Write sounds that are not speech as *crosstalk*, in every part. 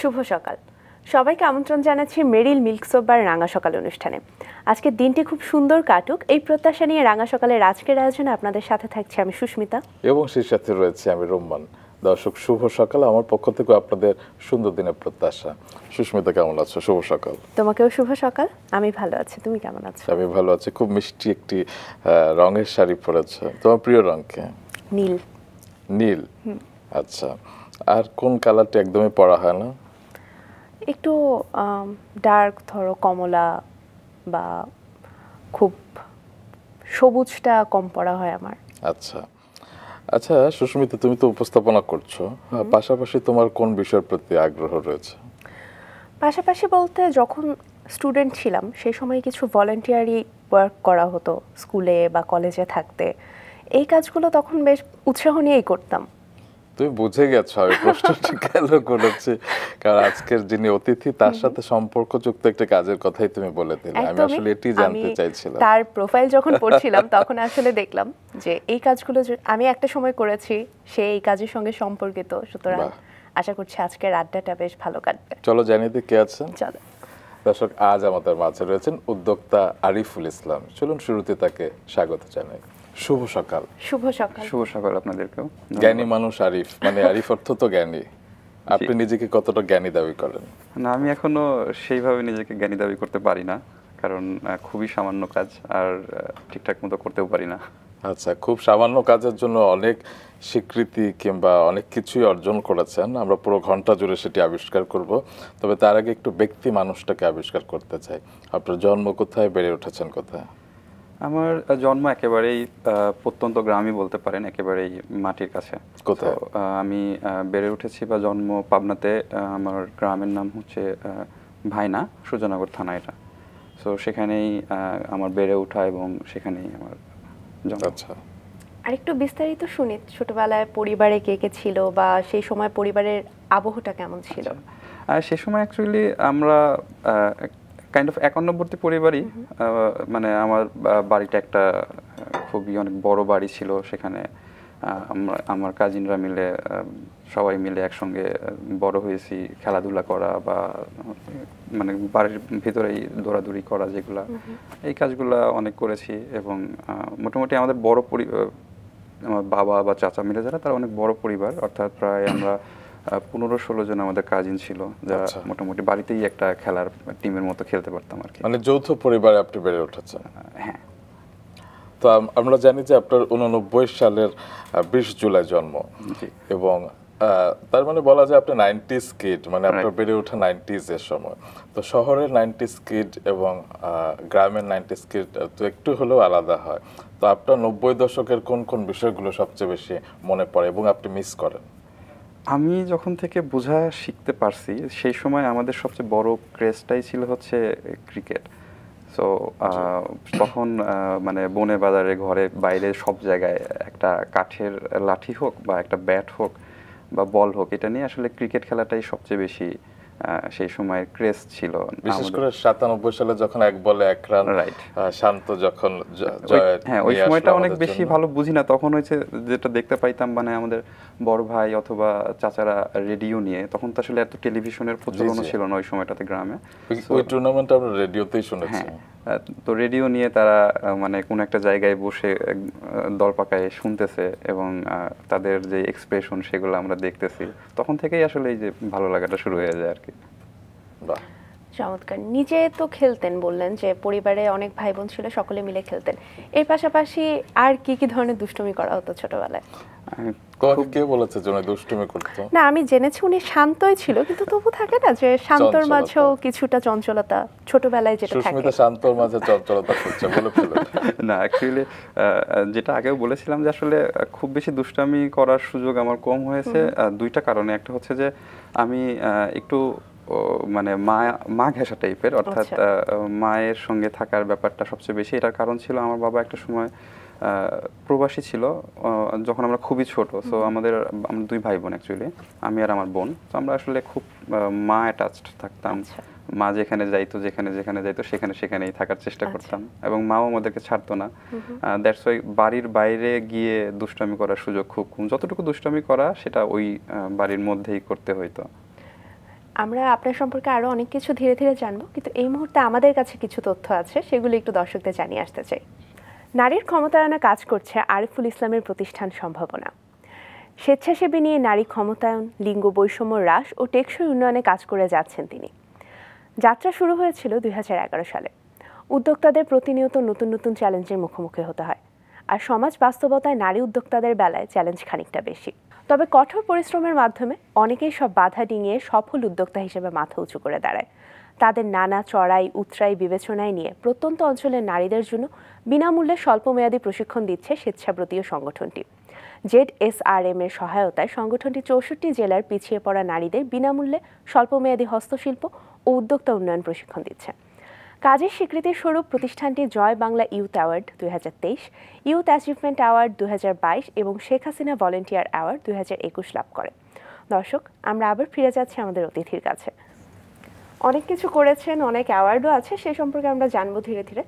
শুভ সকাল সবাইকে আমন্ত্রণ জানাচ্ছি মেরিল মিল্কসোবার রাঙা সকাল অনুষ্ঠানে আজকের দিনটি খুব সুন্দর কাটুক এই প্রত্যাশা নিয়ে রাঙা সকালের আজকের আয়োজনে আপনাদের সাথে থাকছি আমি সুস্মিতা এবং সেই সাথে রয়েছে আমি রোমান দর্শক শুভ সকাল আমার পক্ষ থেকে আপনাদের সুন্দর দিনের প্রত্যাশা সুস্মিতা কেমন আছো শুভ সকাল তোমাকেও শুভ সকাল আমি ভালো আছি তুমি কেমন আছো আমি ভালো আছি খুব মিষ্টি একটি রঙের শাড়ি পরেছো তোমার প্রিয় রং কে নীল নীল আচ্ছা আর কোন কালারটা একদমই পরা হয় না একটু ডার্ক ধরো কমলা বা খুব সবুজটা কম পড়া হয় আমার আচ্ছা আচ্ছা সুস্মিতা তুমি তো উপস্থাপনা করছো পাশাপাশি তোমার কোন বিষয়ের প্রতি আগ্রহ রয়েছে পাশাপাশি বলতে যখন স্টুডেন্ট ছিলাম সেই সময় কিছু ভলেন্টিয়ারি ওয়ার্ক করা হতো স্কুলে বা কলেজে থাকতে এই কাজগুলো তখন বেশ উৎসাহ নিয়েই করতাম তুমি বুঝে গেছো আমি প্রশ্নটি কেন করেছি কারণ আজকের যিনি অতিথি তার সাথে সম্পর্কযুক্ত একটা কাজের কথাই তুমি বলে দিলে আমি আসলে এটি জানতে চাইছিলাম তার প্রোফাইল যখন পড়ছিলাম *laughs* তখন আসলে দেখলাম যে এই কাজগুলো আমি একটা সময় করেছি সে এই কাজের সঙ্গে সম্পর্কিত সুতরাং আশা করছি আজকের আড্ডাটা বেশ ভালো কাটবে চলো জানিয়ে দিই কে আছেন চলো দর্শক আজ আমাদের মাঝে রয়েছেন উদ্যোক্তা আরিফুল ইসলাম চলুন শুরুতে তাকে স্বাগত জানাই শুভ সকাল শুভ সকাল শুভ সকাল আপনাদেরকেও জ্ঞানী মানুষ আরিফ মানে আরিফ অর্থ তো জ্ঞানী আপনি নিজেকে কতটা জ্ঞানী দাবি করেন না আমি এখনো সেইভাবে নিজেকে জ্ঞানী দাবি করতে পারি না কারণ খুবই সামান্য কাজ আর ঠিকঠাক মতো করতেও পারি না আচ্ছা খুব সামান্য কাজের জন্য অনেক স্বীকৃতি কিংবা অনেক কিছুই অর্জন করেছেন আমরা পুরো ঘন্টা জুড়ে সেটি আবিষ্কার করব তবে তার আগে একটু ব্যক্তি মানুষটাকে আবিষ্কার করতে চাই আপনার জন্ম কোথায় বেড়ে উঠেছেন কোথায় আমার জন্ম একেবারেই প্রত্যন্ত গ্রামই বলতে পারেন একেবারেই মাটির কাছে কোথাও আমি বেড়ে উঠেছি বা জন্ম পাবনাতে আমার গ্রামের নাম হচ্ছে ভাইনা সুজনগর থানা এটা সো সেখানেই আমার বেড়ে ওঠা এবং সেখানেই আমার জন্ম আচ্ছা একটু বিস্তারিত শুনি ছোটবেলায় পরিবারে কে কে ছিল বা সেই সময় পরিবারের আবহটা কেমন ছিল আচ্ছা। সে সময় অ্যাকচুয়ালি আমরা কাইন্ড অফ একান্নবর্তী পরিবারই মানে আমার বাড়িটা একটা খুবই অনেক বড় বাড়ি ছিল সেখানে আমরা আমার কাজিনরা মিলে সবাই মিলে একসঙ্গে বড় হয়েছি খেলাধুলা করা বা মানে বাড়ির ভিতরেই দৌড়াদৌড়ি করা যেগুলা এই কাজগুলা অনেক করেছি এবং মোটামুটি আমাদের বড় পরি আমার বাবা বা চাচা মিলে যারা তারা অনেক বড় পরিবার অর্থাৎ প্রায় আমরা পনেরো ষোলো জন আমাদের কাজিন ছিল যারা আচ্ছা। মোটামুটি বাড়িতেই একটা খেলার টিমের মতো খেলতে পারতাম আর কি মানে যৌথ পরিবারে আপনি বেড়ে উঠেছেন হ্যাঁ তো আমরা জানি যে আপনার উননব্বই সালের বিশ জুলাই জন্ম এবং তার মানে বলা যায় আপনি নাইনটিস কিড মানে আপনার বেড়ে ওঠা নাইনটিস এর সময় তো শহরের নাইনটিস কিড এবং গ্রামের নাইনটিস কিড তো একটু হলেও আলাদা হয় তো আপনার নব্বই দশকের কোন কোন বিষয়গুলো সবচেয়ে বেশি মনে পড়ে এবং আপনি মিস করেন আমি যখন থেকে বোঝা শিখতে পারছি সেই সময় আমাদের সবচেয়ে বড় ক্রেজটাই ছিল হচ্ছে ক্রিকেট আচ্ছা। সো তখন মানে বনে বাজারে ঘরে বাইরে সব জায়গায় একটা কাঠের লাঠি হোক বা একটা ব্যাট হোক বা বল হোক এটা নিয়ে আসলে ক্রিকেট খেলাটাই সবচেয়ে বেশি সেই সময়ের ক্রেস ছিল বিশেষ করে সাতানব্বই সালে যখন এক বলে এক রান শান্ত যখন হ্যাঁ ওই সময়টা অনেক বেশি ভালো বুঝি না তখন হয়েছে যেটা দেখতে পাইতাম মানে আমাদের বড় ভাই অথবা চাচারা রেডিও নিয়ে তখন তো আসলে এত টেলিভিশনের প্রচলন ছিল না ওই সময়টাতে গ্রামে ওই টুর্নামেন্ট আমরা রেডিওতেই শুনেছি হ্যাঁ, তো রেডিও নিয়ে তারা মানে কোনো একটা জায়গায় বসে দলপাকায় শুনতেছে এবং তাদের যে এক্সপ্রেশন সেগুলো আমরা দেখতেছি তখন থেকেই আসলে এই যে ভালো লাগাটা শুরু হয়ে যায় আর কি চমৎকার নিজে তো খেলতেন বললেন যে পরিবারে অনেক ভাই বোন ছিল সকলে মিলে খেলতেন এর পাশাপাশি আর কি কি ধরনের দুষ্টুমি করা হতো ছোটবেলায় না আমি জেনেছি উনি শান্তই ছিল কিন্তু তবু থাকে না যে শান্তর মাঝেও কিছুটা চঞ্চলতা ছোটবেলায় যেটা থাকে শান্তর মাঝে চঞ্চলতা বলে *laughs* না অ্যাকচুয়ালি যেটা আগেও বলেছিলাম যে আসলে খুব বেশি দুষ্টামি করার সুযোগ আমার কম হয়েছে দুইটা কারণে একটা হচ্ছে যে আমি একটু মানে মা মা ঘেঁষা টাইপের অর্থাৎ আচ্ছা। মায়ের সঙ্গে থাকার ব্যাপারটা সবচেয়ে বেশি এটার কারণ ছিল আমার বাবা একটা সময় প্রবাসী ছিল যখন আমরা খুবই ছোট সো আমাদের আমরা দুই ভাই বোন অ্যাকচুয়ালি আমি আর আমার বোন তো আমরা আসলে খুব মা অ্যাটাচড থাকতাম আচ্ছা। মা যেখানে যাইতো যেখানে যেখানে যাইতো সেখানে সেখানেই থাকার চেষ্টা আচ্ছা। করতাম এবং মাও আমাদেরকে ছাড়তো না দ্যাটস ওই বাড়ির বাইরে গিয়ে দুষ্টামি করার সুযোগ খুব কম যতটুকু দুষ্টামি করা সেটা ওই বাড়ির মধ্যেই করতে হইতো আমরা আপনার সম্পর্কে আরও অনেক কিছু ধীরে ধীরে জানবো কিন্তু এই মুহূর্তে আমাদের কাছে কিছু তথ্য আছে সেগুলো একটু দর্শকদের জানিয়ে আসতে চাই নারীর ক্ষমতায়নে কাজ করছে আরিফুল ইসলামের প্রতিষ্ঠান সম্ভাবনা স্বেচ্ছাসেবী নিয়ে নারী ক্ষমতায়ন লিঙ্গ বৈষম্য হ্রাস ও টেকসই উন্নয়নে কাজ করে যাচ্ছেন তিনি যাত্রা শুরু হয়েছিল দুই সালে উদ্যোক্তাদের প্রতিনিয়ত নতুন নতুন চ্যালেঞ্জের মুখোমুখি হতে হয় আর সমাজ বাস্তবতায় নারী উদ্যোক্তাদের বেলায় চ্যালেঞ্জ খানিকটা বেশি তবে কঠোর পরিশ্রমের মাধ্যমে অনেকেই সব বাধা ডিঙিয়ে সফল উদ্যোক্তা হিসেবে মাথা উঁচু করে দাঁড়ায় তাদের নানা চড়াই উৎরাই বিবেচনায় নিয়ে প্রত্যন্ত অঞ্চলের নারীদের জন্য বিনামূল্যে স্বল্পমেয়াদী প্রশিক্ষণ দিচ্ছে স্বেচ্ছাব্রতীয় সংগঠনটি জেড এস আর এম এর সহায়তায় সংগঠনটি চৌষট্টি জেলার পিছিয়ে পড়া নারীদের বিনামূল্যে স্বল্পমেয়াদী হস্তশিল্প ও উদ্যোক্তা উন্নয়ন প্রশিক্ষণ দিচ্ছে কাজের স্বীকৃতি স্বরূপ প্রতিষ্ঠানটি জয় বাংলা ইউথ অ্যাওয়ার্ড দুই ইউথ অ্যাচিভমেন্ট অ্যাওয়ার্ড বাইশ এবং শেখ হাসিনা ভলেন্টিয়ার অ্যাওয়ার্ড দুই লাভ করে দর্শক আমরা আবার ফিরে যাচ্ছি আমাদের অতিথির কাছে অনেক কিছু করেছেন অনেক অ্যাওয়ার্ডও আছে সে সম্পর্কে আমরা জানবো ধীরে ধীরে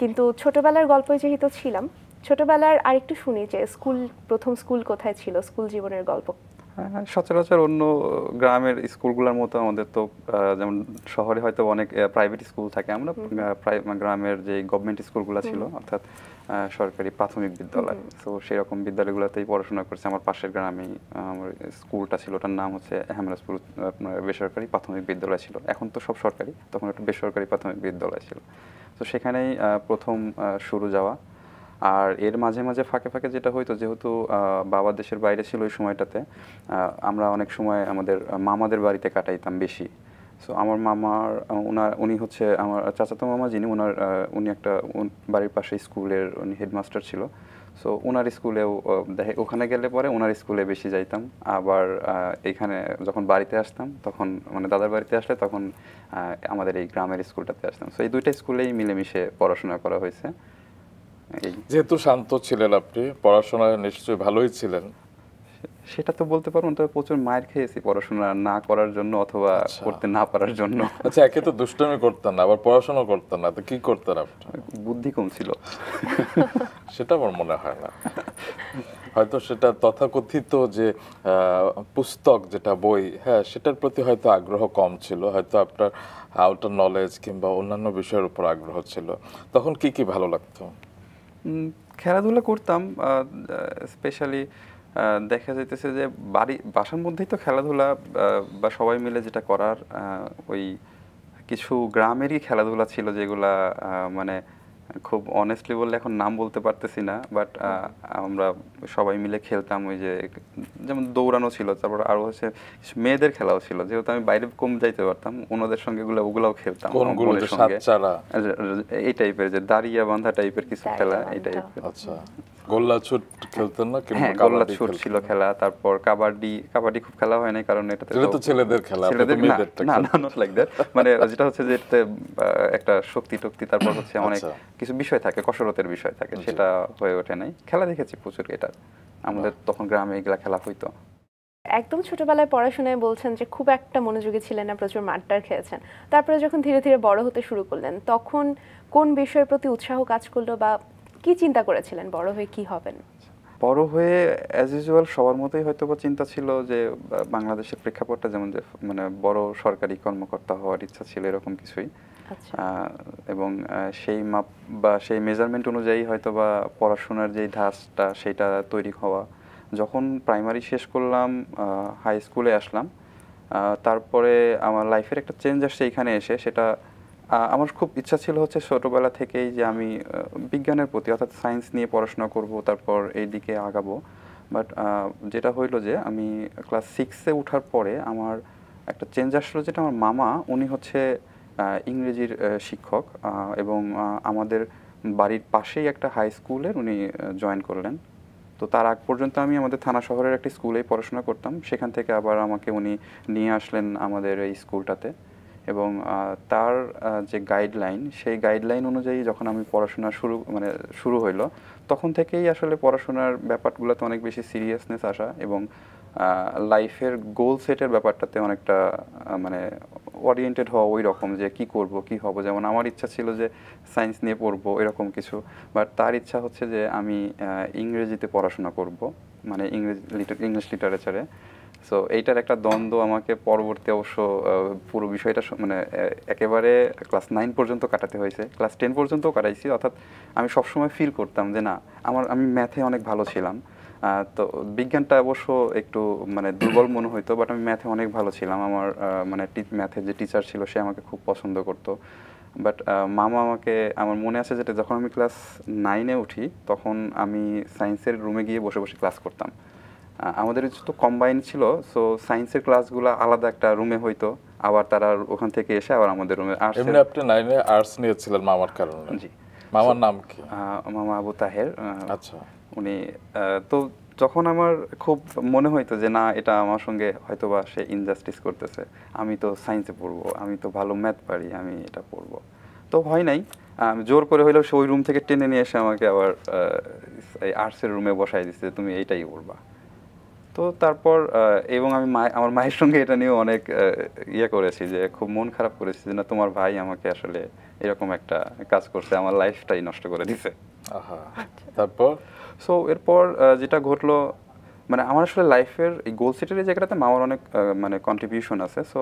কিন্তু ছোটবেলার গল্প যেহেতু ছিলাম ছোটবেলার আরেকটু শুনি যে স্কুল প্রথম স্কুল কোথায় ছিল স্কুল জীবনের গল্প হ্যাঁ, সচরাচর অন্য গ্রামের স্কুলগুলোর মতো আমাদের তো যেমন শহরে হয়তো অনেক প্রাইভেট স্কুল থাকে আমরা গ্রামের যে গভর্নমেন্ট স্কুলগুলো ছিল অর্থাৎ সরকারি প্রাথমিক বিদ্যালয় তো রকম বিদ্যালয়গুলোতেই পড়াশোনা করছে আমার পাশের গ্রামে আমার স্কুলটা ছিল ওটার নাম হচ্ছে হেমরাজপুর আপনার বেসরকারি প্রাথমিক বিদ্যালয় ছিল এখন তো সব সরকারি তখন একটা বেসরকারি প্রাথমিক বিদ্যালয় ছিল তো সেখানেই প্রথম শুরু যাওয়া আর এর মাঝে মাঝে ফাঁকে ফাঁকে যেটা হইতো যেহেতু বাবা দেশের বাইরে ছিল ওই সময়টাতে আমরা অনেক সময় আমাদের মামাদের বাড়িতে কাটাইতাম বেশি সো আমার মামার ওনার উনি হচ্ছে আমার চাচাতো মামা যিনি ওনার উনি একটা বাড়ির পাশে স্কুলের উনি হেডমাস্টার ছিল সো ওনার স্কুলেও দেখে ওখানে গেলে পরে ওনার স্কুলে বেশি যাইতাম আবার এইখানে যখন বাড়িতে আসতাম তখন মানে দাদার বাড়িতে আসলে তখন আমাদের এই গ্রামের স্কুলটাতে আসতাম সো এই দুইটা স্কুলেই মিলেমিশে পড়াশোনা করা হয়েছে যেহেতু শান্ত ছিলেন আপনি পড়াশোনায় নিশ্চয়ই ভালোই ছিলেন সেটা তো বলতে পারবো তবে প্রচুর মায়ের খেয়েছি পড়াশোনা না করার জন্য অথবা আচ্ছা। করতে না পারার জন্য আচ্ছা একে তো দুষ্টমি করতেন না আবার পড়াশোনা করতেন না তো কি করতেন আপনি বুদ্ধি কম ছিল সেটা আমার মনে হয় না হয়তো সেটা তথাকথিত যে পুস্তক যেটা বই হ্যাঁ সেটার প্রতি হয়তো আগ্রহ কম ছিল হয়তো আপনার আউটার নলেজ কিংবা অন্যান্য বিষয়ের উপর আগ্রহ ছিল তখন কি কি ভালো লাগতো খেলাধুলা করতাম স্পেশালি দেখা যাইতেছে যে বাড়ি বাসার মধ্যেই তো খেলাধুলা বা সবাই মিলে যেটা করার ওই কিছু গ্রামেরই খেলাধুলা ছিল যেগুলা মানে খুব অনেস্টলি বললে এখন নাম বলতে পারতেছি না বাট আমরা সবাই মিলে খেলতাম ওই যে যেমন দৌড়ানো ছিল তারপর আরও হচ্ছে মেয়েদের খেলাও ছিল যেহেতু আমি বাইরে কম যাইতে পারতাম ওনাদের সঙ্গে গুলো ওগুলাও খেলতাম এই টাইপের যে দাঁড়িয়া বাঁধা টাইপের কিছু খেলা এই টাইপের আচ্ছা গোল্লা ছুট খেলতেন না হ্যাঁ, গোল্লা ছুট ছিল খেলা তারপর কাবাডি কাবাডি খুব খেলা হয় না কারণ তো ছেলেদের খেলা ছেলেদের না না নট লাইক দ্যাট মানে যেটা হচ্ছে যে এটাতে একটা শক্তি টক্তি তারপর *coughs* হচ্ছে অনেক আচ্ছা। কিছু বিষয় থাকে কসরতের বিষয় থাকে সেটা হয়ে ওঠে নাই খেলা দেখেছি প্রচুর এটা আমাদের তখন গ্রামে এগুলা খেলা হইতো একদম ছোটবেলায় পড়াশোনায় বলছেন যে খুব একটা মনোযোগী ছিলেন না প্রচুর মাঠটার খেয়েছেন তারপরে যখন ধীরে ধীরে বড় হতে শুরু করলেন তখন কোন বিষয়ের প্রতি উৎসাহ কাজ করলো বা কি চিন্তা করেছিলেন বড় হয়ে কি হবেন বড় হয়ে অ্যাজ ইউজুয়াল সবার মতোই হয়তো চিন্তা ছিল যে বাংলাদেশের প্রেক্ষাপটটা যেমন যে মানে বড় সরকারি কর্মকর্তা হওয়ার ইচ্ছা ছিল এরকম কিছুই আচ্ছা। এবং সেই মাপ বা সেই মেজারমেন্ট অনুযায়ী হয়তো বা পড়াশোনার যেই ধাঁচটা সেটা তৈরি হওয়া যখন প্রাইমারি শেষ করলাম হাই স্কুলে আসলাম তারপরে আমার লাইফের একটা চেঞ্জ আসছে এখানে এসে সেটা আমার খুব ইচ্ছা ছিল হচ্ছে ছোটোবেলা থেকেই যে আমি বিজ্ঞানের প্রতি অর্থাৎ সায়েন্স নিয়ে পড়াশোনা করব তারপর এই দিকে আগাবো বাট যেটা হইলো যে আমি ক্লাস সিক্সে ওঠার পরে আমার একটা চেঞ্জ আসলো যেটা আমার মামা উনি হচ্ছে ইংরেজির শিক্ষক এবং আমাদের বাড়ির পাশেই একটা হাই স্কুলের উনি জয়েন করলেন তো তার আগ পর্যন্ত আমি আমাদের থানা শহরের একটি স্কুলেই পড়াশোনা করতাম সেখান থেকে আবার আমাকে উনি নিয়ে আসলেন আমাদের এই স্কুলটাতে এবং তার যে গাইডলাইন সেই গাইডলাইন অনুযায়ী যখন আমি পড়াশোনা শুরু মানে শুরু হইলো তখন থেকেই আসলে পড়াশোনার ব্যাপারগুলোতে অনেক বেশি সিরিয়াসনেস আসা এবং লাইফের গোল সেটের ব্যাপারটাতে অনেকটা মানে ওরিয়েন্টেড হওয়া ওই রকম যে কি করব কি হব যেমন আমার ইচ্ছা ছিল যে সায়েন্স নিয়ে পড়বো এরকম কিছু বাট তার ইচ্ছা হচ্ছে যে আমি ইংরেজিতে পড়াশোনা করব মানে ইংরেজি ইংলিশ লিটারেচারে সো এইটার একটা দ্বন্দ্ব আমাকে পরবর্তী অবশ্য পুরো বিষয়টা মানে একেবারে ক্লাস নাইন পর্যন্ত কাটাতে হয়েছে ক্লাস টেন পর্যন্তও কাটাইছি অর্থাৎ আমি সবসময় ফিল করতাম যে না আমার আমি ম্যাথে অনেক ভালো ছিলাম তো বিজ্ঞানটা অবশ্য একটু মানে দুর্বল মনে হইতো বাট আমি ম্যাথে অনেক ভালো ছিলাম আমার মানে ম্যাথের যে টিচার ছিল সে আমাকে খুব পছন্দ করতো বাট মামা আমাকে আমার মনে আছে যেটা যখন আমি ক্লাস নাইনে উঠি তখন আমি সায়েন্সের রুমে গিয়ে বসে বসে ক্লাস করতাম আমাদের তো কম্বাইন ছিল সো সায়েন্সের ক্লাসগুলো আলাদা একটা রুমে হইতো আবার তারা ওখান থেকে এসে আবার আমাদের রুমে আর্টস এমনি আপনি নাইনে আর্টস নিয়েছিলেন মামার কারণে জি মামার নাম কি মামা আবু তাহের আচ্ছা উনি তো যখন আমার খুব মনে হইতো যে না এটা আমার সঙ্গে হয়তো বা সে ইনজাস্টিস করতেছে আমি তো সায়েন্সে পড়বো আমি তো ভালো ম্যাথ পারি আমি এটা পড়বো তো হয় নাই জোর করে হইলেও সে ওই রুম থেকে টেনে নিয়ে এসে আমাকে আবার আর্টসের রুমে বসাই দিচ্ছে তুমি এইটাই পড়বা তো তারপর এবং আমি আমার মায়ের সঙ্গে এটা নিয়ে অনেক ইয়ে করেছি যে খুব মন খারাপ করেছি যে না তোমার ভাই আমাকে আসলে এরকম একটা কাজ করছে আমার লাইফটাই নষ্ট করে দিছে আচ্ছা। তারপর সো এরপর যেটা ঘটলো মানে আমার আসলে লাইফের এই গোল সেটের জায়গাটাতে মামার অনেক মানে কন্ট্রিবিউশন আছে সো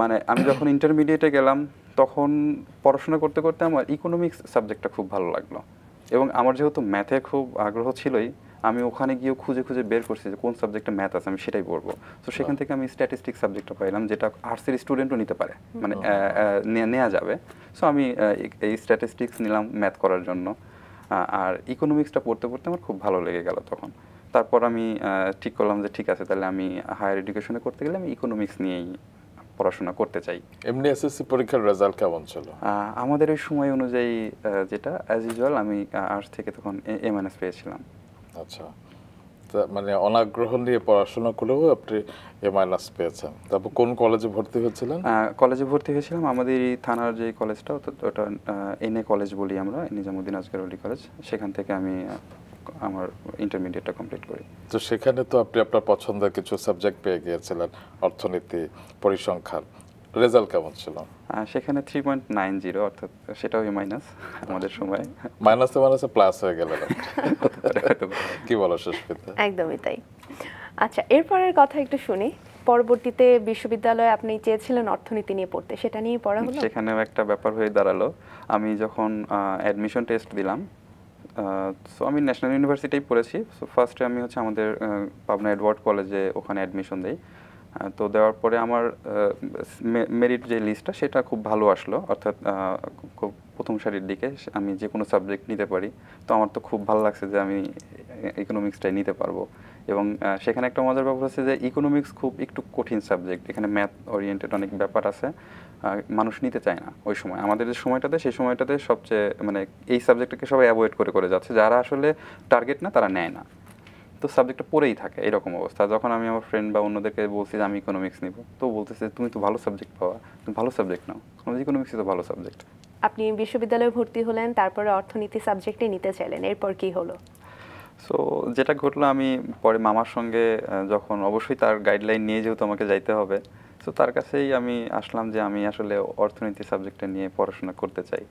মানে আমি যখন ইন্টারমিডিয়েটে গেলাম তখন পড়াশোনা করতে করতে আমার ইকোনমিক্স সাবজেক্টটা খুব ভালো লাগলো এবং আমার যেহেতু ম্যাথে খুব আগ্রহ ছিলই আমি ওখানে গিয়ে খুঁজে খুঁজে বের করছি যে কোন সাবজেক্টে ম্যাথ আছে আমি সেটাই পড়বো তো সেখান থেকে আমি স্ট্যাটিস্টিক সাবজেক্টটা পাইলাম যেটা আর্টসের স্টুডেন্টও নিতে পারে মানে নেওয়া যাবে সো আমি এই স্ট্যাটিস্টিক্স নিলাম ম্যাথ করার জন্য আর ইকোনমিক্সটা পড়তে পড়তে আমার খুব ভালো লেগে গেল তখন তারপর আমি ঠিক করলাম যে ঠিক আছে তাহলে আমি হায়ার এডুকেশনে করতে গেলে আমি ইকোনমিক্স নিয়েই পড়াশোনা করতে চাই এমনি এসএসসি পরীক্ষার রেজাল্ট কেমন ছিল আমাদের ওই সময় অনুযায়ী যেটা অ্যাজ ইউজুয়াল আমি আর্টস থেকে তখন এমএনএস পেয়েছিলাম আচ্ছা তা মানে অনাগ্রহ নিয়ে পড়াশোনা করেও আপনি এ মাইনাস পেয়েছেন তারপর কোন কলেজে ভর্তি হয়েছিলেন কলেজে ভর্তি হয়েছিলাম আমাদের এই থানার যে কলেজটা ওটা এনএ কলেজ বলি আমরা নিজামুদ্দিন আজগর আলী কলেজ সেখান থেকে আমি আমার ইন্টারমিডিয়েটটা কমপ্লিট করি তো সেখানে তো আপনি আপনার পছন্দের কিছু সাবজেক্ট পেয়ে গিয়েছিলেন অর্থনীতি পরিসংখ্যান রেজাল্ট কেমন ছিল সেখানে থ্রি পয়েন্ট নাইন জিরো অর্থাৎ সেটাও মাইনাস আমাদের সময় তো মাইনাসে প্লাস হয়ে গেল কি বলো সুস্মিতা একদমই তাই আচ্ছা এরপরের কথা একটু শুনি পরবর্তীতে বিশ্ববিদ্যালয়ে আপনি চেয়েছিলেন অর্থনীতি নিয়ে পড়তে সেটা নিয়ে পড়া হলো সেখানেও একটা ব্যাপার হয়ে দাঁড়ালো আমি যখন অ্যাডমিশন টেস্ট দিলাম সো আমি ন্যাশনাল ইউনিভার্সিটি পড়েছি সো ফার্স্টে আমি হচ্ছে আমাদের পাবনা এডওয়ার্ড কলেজে ওখানে অ্যাডমিশন দিই তো দেওয়ার পরে আমার মেরিট যে লিস্টটা সেটা খুব ভালো আসলো অর্থাৎ খুব প্রথম সারির দিকে আমি যে কোনো সাবজেক্ট নিতে পারি তো আমার তো খুব ভালো লাগছে যে আমি ইকোনমিক্সটাই নিতে পারবো এবং সেখানে একটা মজার ব্যাপার হচ্ছে যে ইকোনমিক্স খুব একটু কঠিন সাবজেক্ট এখানে ম্যাথ ওরিয়েন্টেড অনেক ব্যাপার আছে মানুষ নিতে চায় না ওই সময় আমাদের যে সময়টাতে সেই সময়টাতে সবচেয়ে মানে এই সাবজেক্টটাকে সবাই অ্যাভয়েড করে করে যাচ্ছে যারা আসলে টার্গেট না তারা নেয় না তো সাবজেক্টটা পড়েই থাকে এরকম অবস্থা যখন আমি আমার ফ্রেন্ড বা অন্যদেরকে বলছি যে আমি ইকোনমিক্স নিব তো বলতেছে তুমি তো ভালো সাবজেক্ট পাওয়া তুমি ভালো সাবজেক্ট নাও ইকোনমিক্সই তো ভালো সাবজেক্ট আপনি বিশ্ববিদ্যালয়ে ভর্তি হলেন তারপরে অর্থনীতি সাবজেক্টে নিতে চাইলেন এরপর কি হলো সো যেটা ঘটলো আমি পরে মামার সঙ্গে যখন অবশ্যই তার গাইডলাইন নিয়ে যেহেতু আমাকে যাইতে হবে তো তার কাছেই আমি আসলাম যে আমি আসলে অর্থনীতি সাবজেক্টটা নিয়ে পড়াশোনা করতে চাই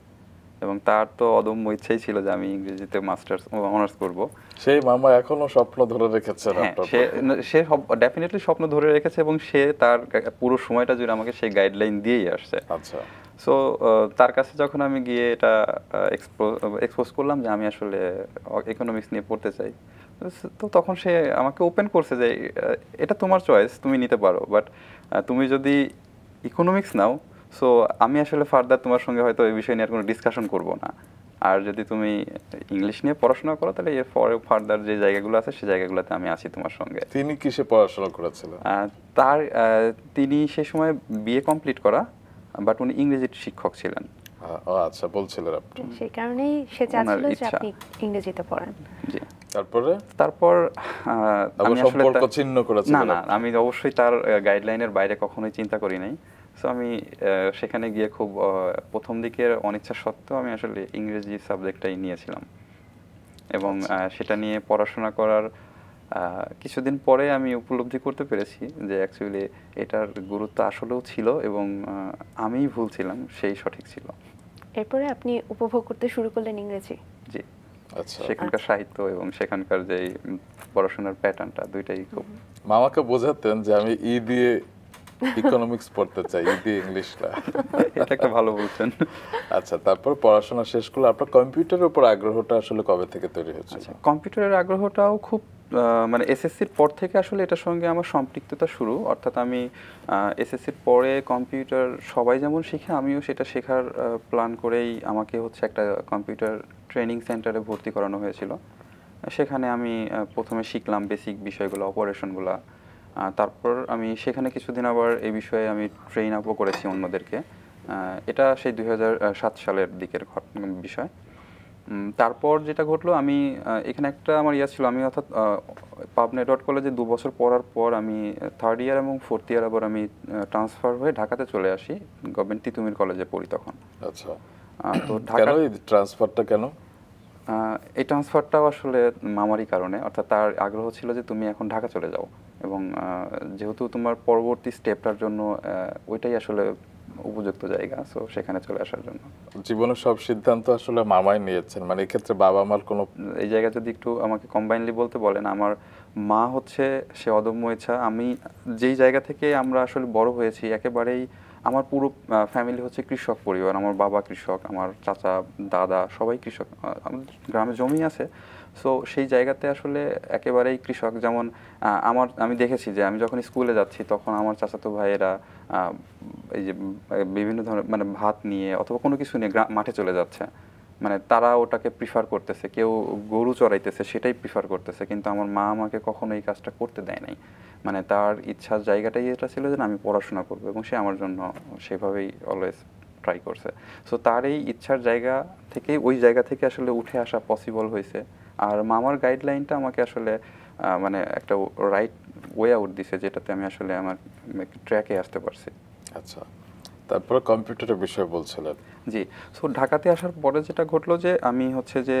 এবং তার তো অদম্য ইচ্ছেই ছিল যে আমি ইংরেজিতে মাস্টার্স অনার্স করব সেই মামা এখনো স্বপ্ন ধরে রেখেছে হ্যাঁ, সে সব ডেফিনেটলি স্বপ্ন ধরে রেখেছে এবং সে তার পুরো সময়টা জুড়ে আমাকে সেই গাইডলাইন দিয়েই আসছে আচ্ছা সো তার কাছে যখন আমি গিয়ে এটা এক্সপোজ করলাম যে আমি আসলে ইকোনমিক্স নিয়ে পড়তে চাই তো তখন সে আমাকে ওপেন করছে যে এটা তোমার চয়েস তুমি নিতে পারো বাট তুমি যদি ইকোনমিক্স নাও সো আমি আসলে ফার্দার তোমার সঙ্গে হয়তো এই বিষয় নিয়ে আর কোনো ডিসকাশন করব না আর যদি তুমি ইংলিশ নিয়ে পড়াশোনা করো তাহলে এর পরে ফার্দার যে জায়গাগুলো আছে সেই জায়গাগুলোতে আমি আছি তোমার সঙ্গে তিনি কিসে পড়াশোনা করেছিলেন তার তিনি সে সময় বিএ কমপ্লিট করা বাট উনি ইংরেজির শিক্ষক ছিলেন আচ্ছা বলছিলেন আপনি সেই কারণেই সে চাচ্ছিল যে আপনি ইংরেজিতে পড়েন জি তারপরে তারপর আমি আসলে সম্পর্ক ছিন্ন করেছিলাম না না আমি অবশ্যই তার গাইডলাইনের বাইরে কখনোই চিন্তা করি নাই সো আমি সেখানে গিয়ে খুব প্রথম দিকের অনিচ্ছা সত্ত্বেও আমি আসলে ইংরেজি সাবজেক্টটাই নিয়েছিলাম এবং আচ্ছা। সেটা নিয়ে পড়াশোনা করার কিছুদিন পরে আমি উপলব্ধি করতে পেরেছি যে অ্যাকচুয়ালি এটার গুরুত্ব আসলেও ছিল এবং আমিই ভুল ছিলাম সেই সঠিক ছিল এরপরে আপনি উপভোগ করতে শুরু করলেন ইংরেজি জি আচ্ছা সেখানকার আচ্ছা। সাহিত্য এবং সেখানকার যে পড়াশোনার প্যাটার্নটা দুইটাই খুব মামাকে বোঝাতেন যে আমি ই দিয়ে ইকোনমিক্স পড়তে চাই ইডি ইংলিশটা *laughs* এটা একটা ভালো বলছেন আচ্ছা তারপর পড়াশোনা শেষ করলে আপনার কম্পিউটারের উপর আগ্রহটা আসলে কবে থেকে তৈরি হয়েছে আচ্ছা, কম্পিউটারের আগ্রহটাও খুব মানে এসএসসির পর থেকে আসলে এটার সঙ্গে আমার সম্পৃক্ততা শুরু অর্থাৎ আমি এসএসসির পরে কম্পিউটার সবাই যেমন শিখে আমিও সেটা শেখার প্ল্যান করেই আমাকে হচ্ছে একটা কম্পিউটার ট্রেনিং সেন্টারে ভর্তি করানো হয়েছিল সেখানে আমি প্রথমে শিখলাম বেসিক বিষয়গুলো অপারেশনগুলো তারপর আমি সেখানে কিছুদিন আবার এই বিষয়ে আমি ট্রেন আপও করেছি অন্যদেরকে এটা সেই দুই সালের দিকের বিষয় তারপর যেটা ঘটলো আমি এখানে একটা আমার ইয়া ছিল আমি অর্থাৎ পাবনা ডট কলেজে দু বছর পড়ার পর আমি থার্ড ইয়ার এবং ফোর্থ ইয়ার আবার আমি ট্রান্সফার হয়ে ঢাকাতে চলে আসি গভর্নমেন্ট তিতুমির কলেজে পড়ি তখন আচ্ছা ট্রান্সফারটা কেন এই ট্রান্সফারটাও আসলে মামারই কারণে অর্থাৎ তার আগ্রহ ছিল যে তুমি এখন ঢাকা চলে যাও এবং যেহেতু তোমার পরবর্তী স্টেপটার জন্য ওইটাই আসলে উপযুক্ত জায়গা সো সেখানে চলে আসার জন্য জীবনের সব সিদ্ধান্ত আসলে মামাই নিয়েছেন মানে এক্ষেত্রে বাবা মার কোনো এই জায়গা যদি একটু আমাকে কম্বাইনলি বলতে বলেন আমার মা হচ্ছে সে অদম্য ইচ্ছা আমি যেই জায়গা থেকে আমরা আসলে বড় হয়েছি একেবারেই আমার পুরো ফ্যামিলি হচ্ছে কৃষক পরিবার আমার বাবা কৃষক আমার চাচা দাদা সবাই কৃষক আমাদের গ্রামে জমি আছে সো সেই জায়গাতে আসলে একেবারেই কৃষক যেমন আমার আমি দেখেছি যে আমি যখন স্কুলে যাচ্ছি তখন আমার চাচাতো ভাইয়েরা এই যে বিভিন্ন ধরনের মানে ভাত নিয়ে অথবা কোনো কিছু নিয়ে মাঠে চলে যাচ্ছে মানে তারা ওটাকে প্রিফার করতেছে কেউ গরু চড়াইতেছে সেটাই প্রিফার করতেছে কিন্তু আমার মা আমাকে কখনো এই কাজটা করতে দেয় নাই মানে তার ইচ্ছার জায়গাটাই এটা ছিল যে আমি পড়াশোনা করবো এবং সে আমার জন্য সেভাবেই অলওয়েজ ট্রাই করছে সো তার এই ইচ্ছার জায়গা থেকে ওই জায়গা থেকে আসলে উঠে আসা পসিবল হয়েছে আর মামার গাইডলাইনটা আমাকে আসলে মানে একটা রাইট ওয়ে আউট দিছে যেটাতে আমি আসলে আমার ট্র্যাকে আসতে পারছি আচ্ছা তারপরে কম্পিউটারের বিষয়ে বলছিলেন জি সো ঢাকাতে আসার পরে যেটা ঘটলো যে আমি হচ্ছে যে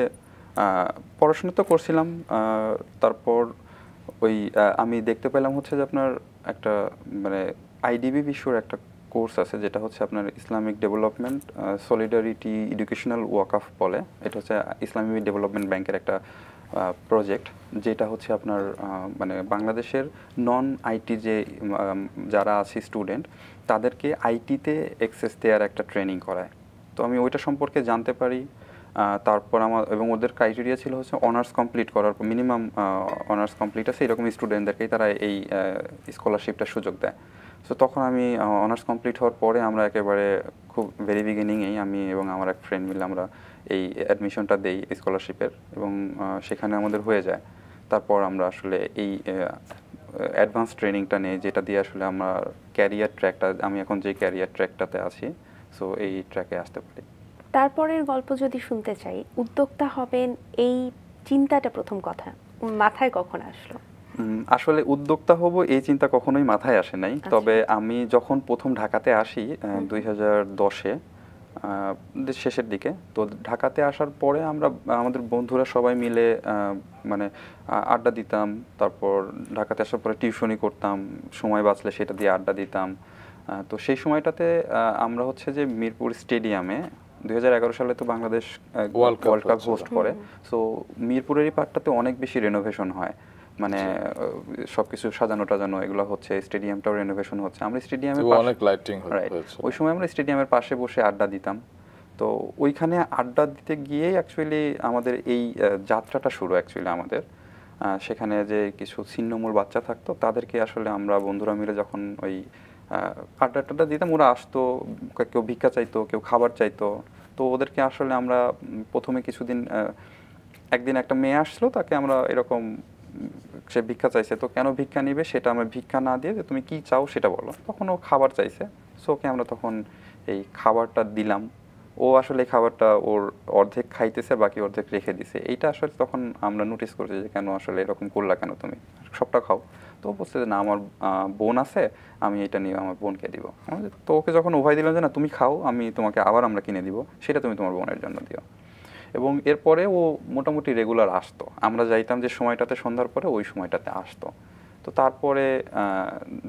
পড়াশোনা তো করছিলাম তারপর ওই আমি দেখতে পেলাম হচ্ছে যে আপনার একটা মানে আইডিবি বিশ্বর একটা কোর্স আছে যেটা হচ্ছে আপনার ইসলামিক ডেভেলপমেন্ট সলিডারিটি এডুকেশনাল ওয়াকাফ বলে এটা হচ্ছে ইসলামিক ডেভেলপমেন্ট ব্যাংকের একটা প্রজেক্ট যেটা হচ্ছে আপনার মানে বাংলাদেশের নন আইটি যে যারা আছে স্টুডেন্ট তাদেরকে আইটিতে অ্যাক্সেস দেওয়ার একটা ট্রেনিং করায় তো আমি ওইটা সম্পর্কে জানতে পারি তারপর আমার এবং ওদের ক্রাইটেরিয়া ছিল হচ্ছে অনার্স কমপ্লিট করার মিনিমাম অনার্স কমপ্লিট আছে এরকম স্টুডেন্টদেরকেই তারা এই স্কলারশিপটা সুযোগ দেয় সো তখন আমি অনার্স কমপ্লিট হওয়ার পরে আমরা একেবারে খুব ভেরি বিগিনিংয়েই আমি এবং আমার এক ফ্রেন্ড মিলে আমরা এই অ্যাডমিশনটা দেই স্কলারশিপের এবং সেখানে আমাদের হয়ে যায় তারপর আমরা আসলে এই অ্যাডভান্স ট্রেনিংটা নেই যেটা দিয়ে আসলে আমরা ক্যারিয়ার ট্র্যাকটা আমি এখন যে ক্যারিয়ার ট্র্যাকটাতে আছি সো এই ট্র্যাকে আসতে পারি তারপরের গল্প যদি শুনতে চাই উদ্যোক্তা হবেন এই চিন্তাটা প্রথম কথা মাথায় কখন আসলো আসলে উদ্যোক্তা হব এই চিন্তা কখনোই মাথায় আসে নাই আচ্ছা। তবে আমি যখন প্রথম ঢাকাতে আসি দুই হাজার দশে শেষের দিকে তো ঢাকাতে আসার পরে আমরা আমাদের বন্ধুরা সবাই মিলে মানে আড্ডা দিতাম তারপর ঢাকাতে আসার পরে টিউশনই করতাম সময় বাঁচলে সেটা দিয়ে আড্ডা দিতাম তো সেই সময়টাতে আমরা হচ্ছে যে মিরপুর স্টেডিয়ামে দুই হাজার এগারো সালে তো বাংলাদেশ ওয়ার্ল্ড কাপ হোস্ট করে সো মিরপুরেরই পার্টটাতে অনেক বেশি রেনোভেশন হয় মানে সবকিছু সাজানো টাজানো এগুলো হচ্ছে স্টেডিয়ামটাও রেনোভেশন হচ্ছে আমরা স্টেডিয়ামে অনেক লাইটিং ওই সময় আমরা স্টেডিয়ামের পাশে বসে আড্ডা দিতাম তো ওইখানে আড্ডা দিতে গিয়ে অ্যাকচুয়ালি আমাদের এই যাত্রাটা শুরু অ্যাকচুয়ালি আমাদের সেখানে যে কিছু ছিন্নমূল বাচ্চা থাকতো তাদেরকে আসলে আমরা বন্ধুরা মিলে যখন ওই আড্ডা টাড্ডা দিতাম ওরা আসতো কেউ ভিক্ষা চাইতো কেউ খাবার চাইতো তো ওদেরকে আসলে আমরা প্রথমে কিছুদিন একদিন একটা মেয়ে আসলো তাকে আমরা এরকম সে ভিক্ষা চাইছে তো কেন ভিক্ষা নিবে সেটা আমরা ভিক্ষা না দিয়ে যে তুমি কি চাও সেটা বলো তখন ও খাবার চাইছে সো ওকে আমরা তখন এই খাবারটা দিলাম ও আসলে খাবারটা ওর অর্ধেক খাইতেছে বাকি অর্ধেক রেখে দিছে এইটা আসলে তখন আমরা নোটিস করছি যে কেন আসলে এরকম করলা কেন তুমি সবটা খাও তো বলছে যে না আমার বোন আছে আমি এটা নিয়ে আমার বোনকে দিব তো ওকে যখন উভয় দিলাম যে না তুমি খাও আমি তোমাকে আবার আমরা কিনে দিব সেটা তুমি তোমার বোনের জন্য দিও এবং এরপরে ও মোটামুটি রেগুলার আসতো আমরা যাইতাম যে সময়টাতে সন্ধ্যার পরে ওই সময়টাতে আসতো তো তারপরে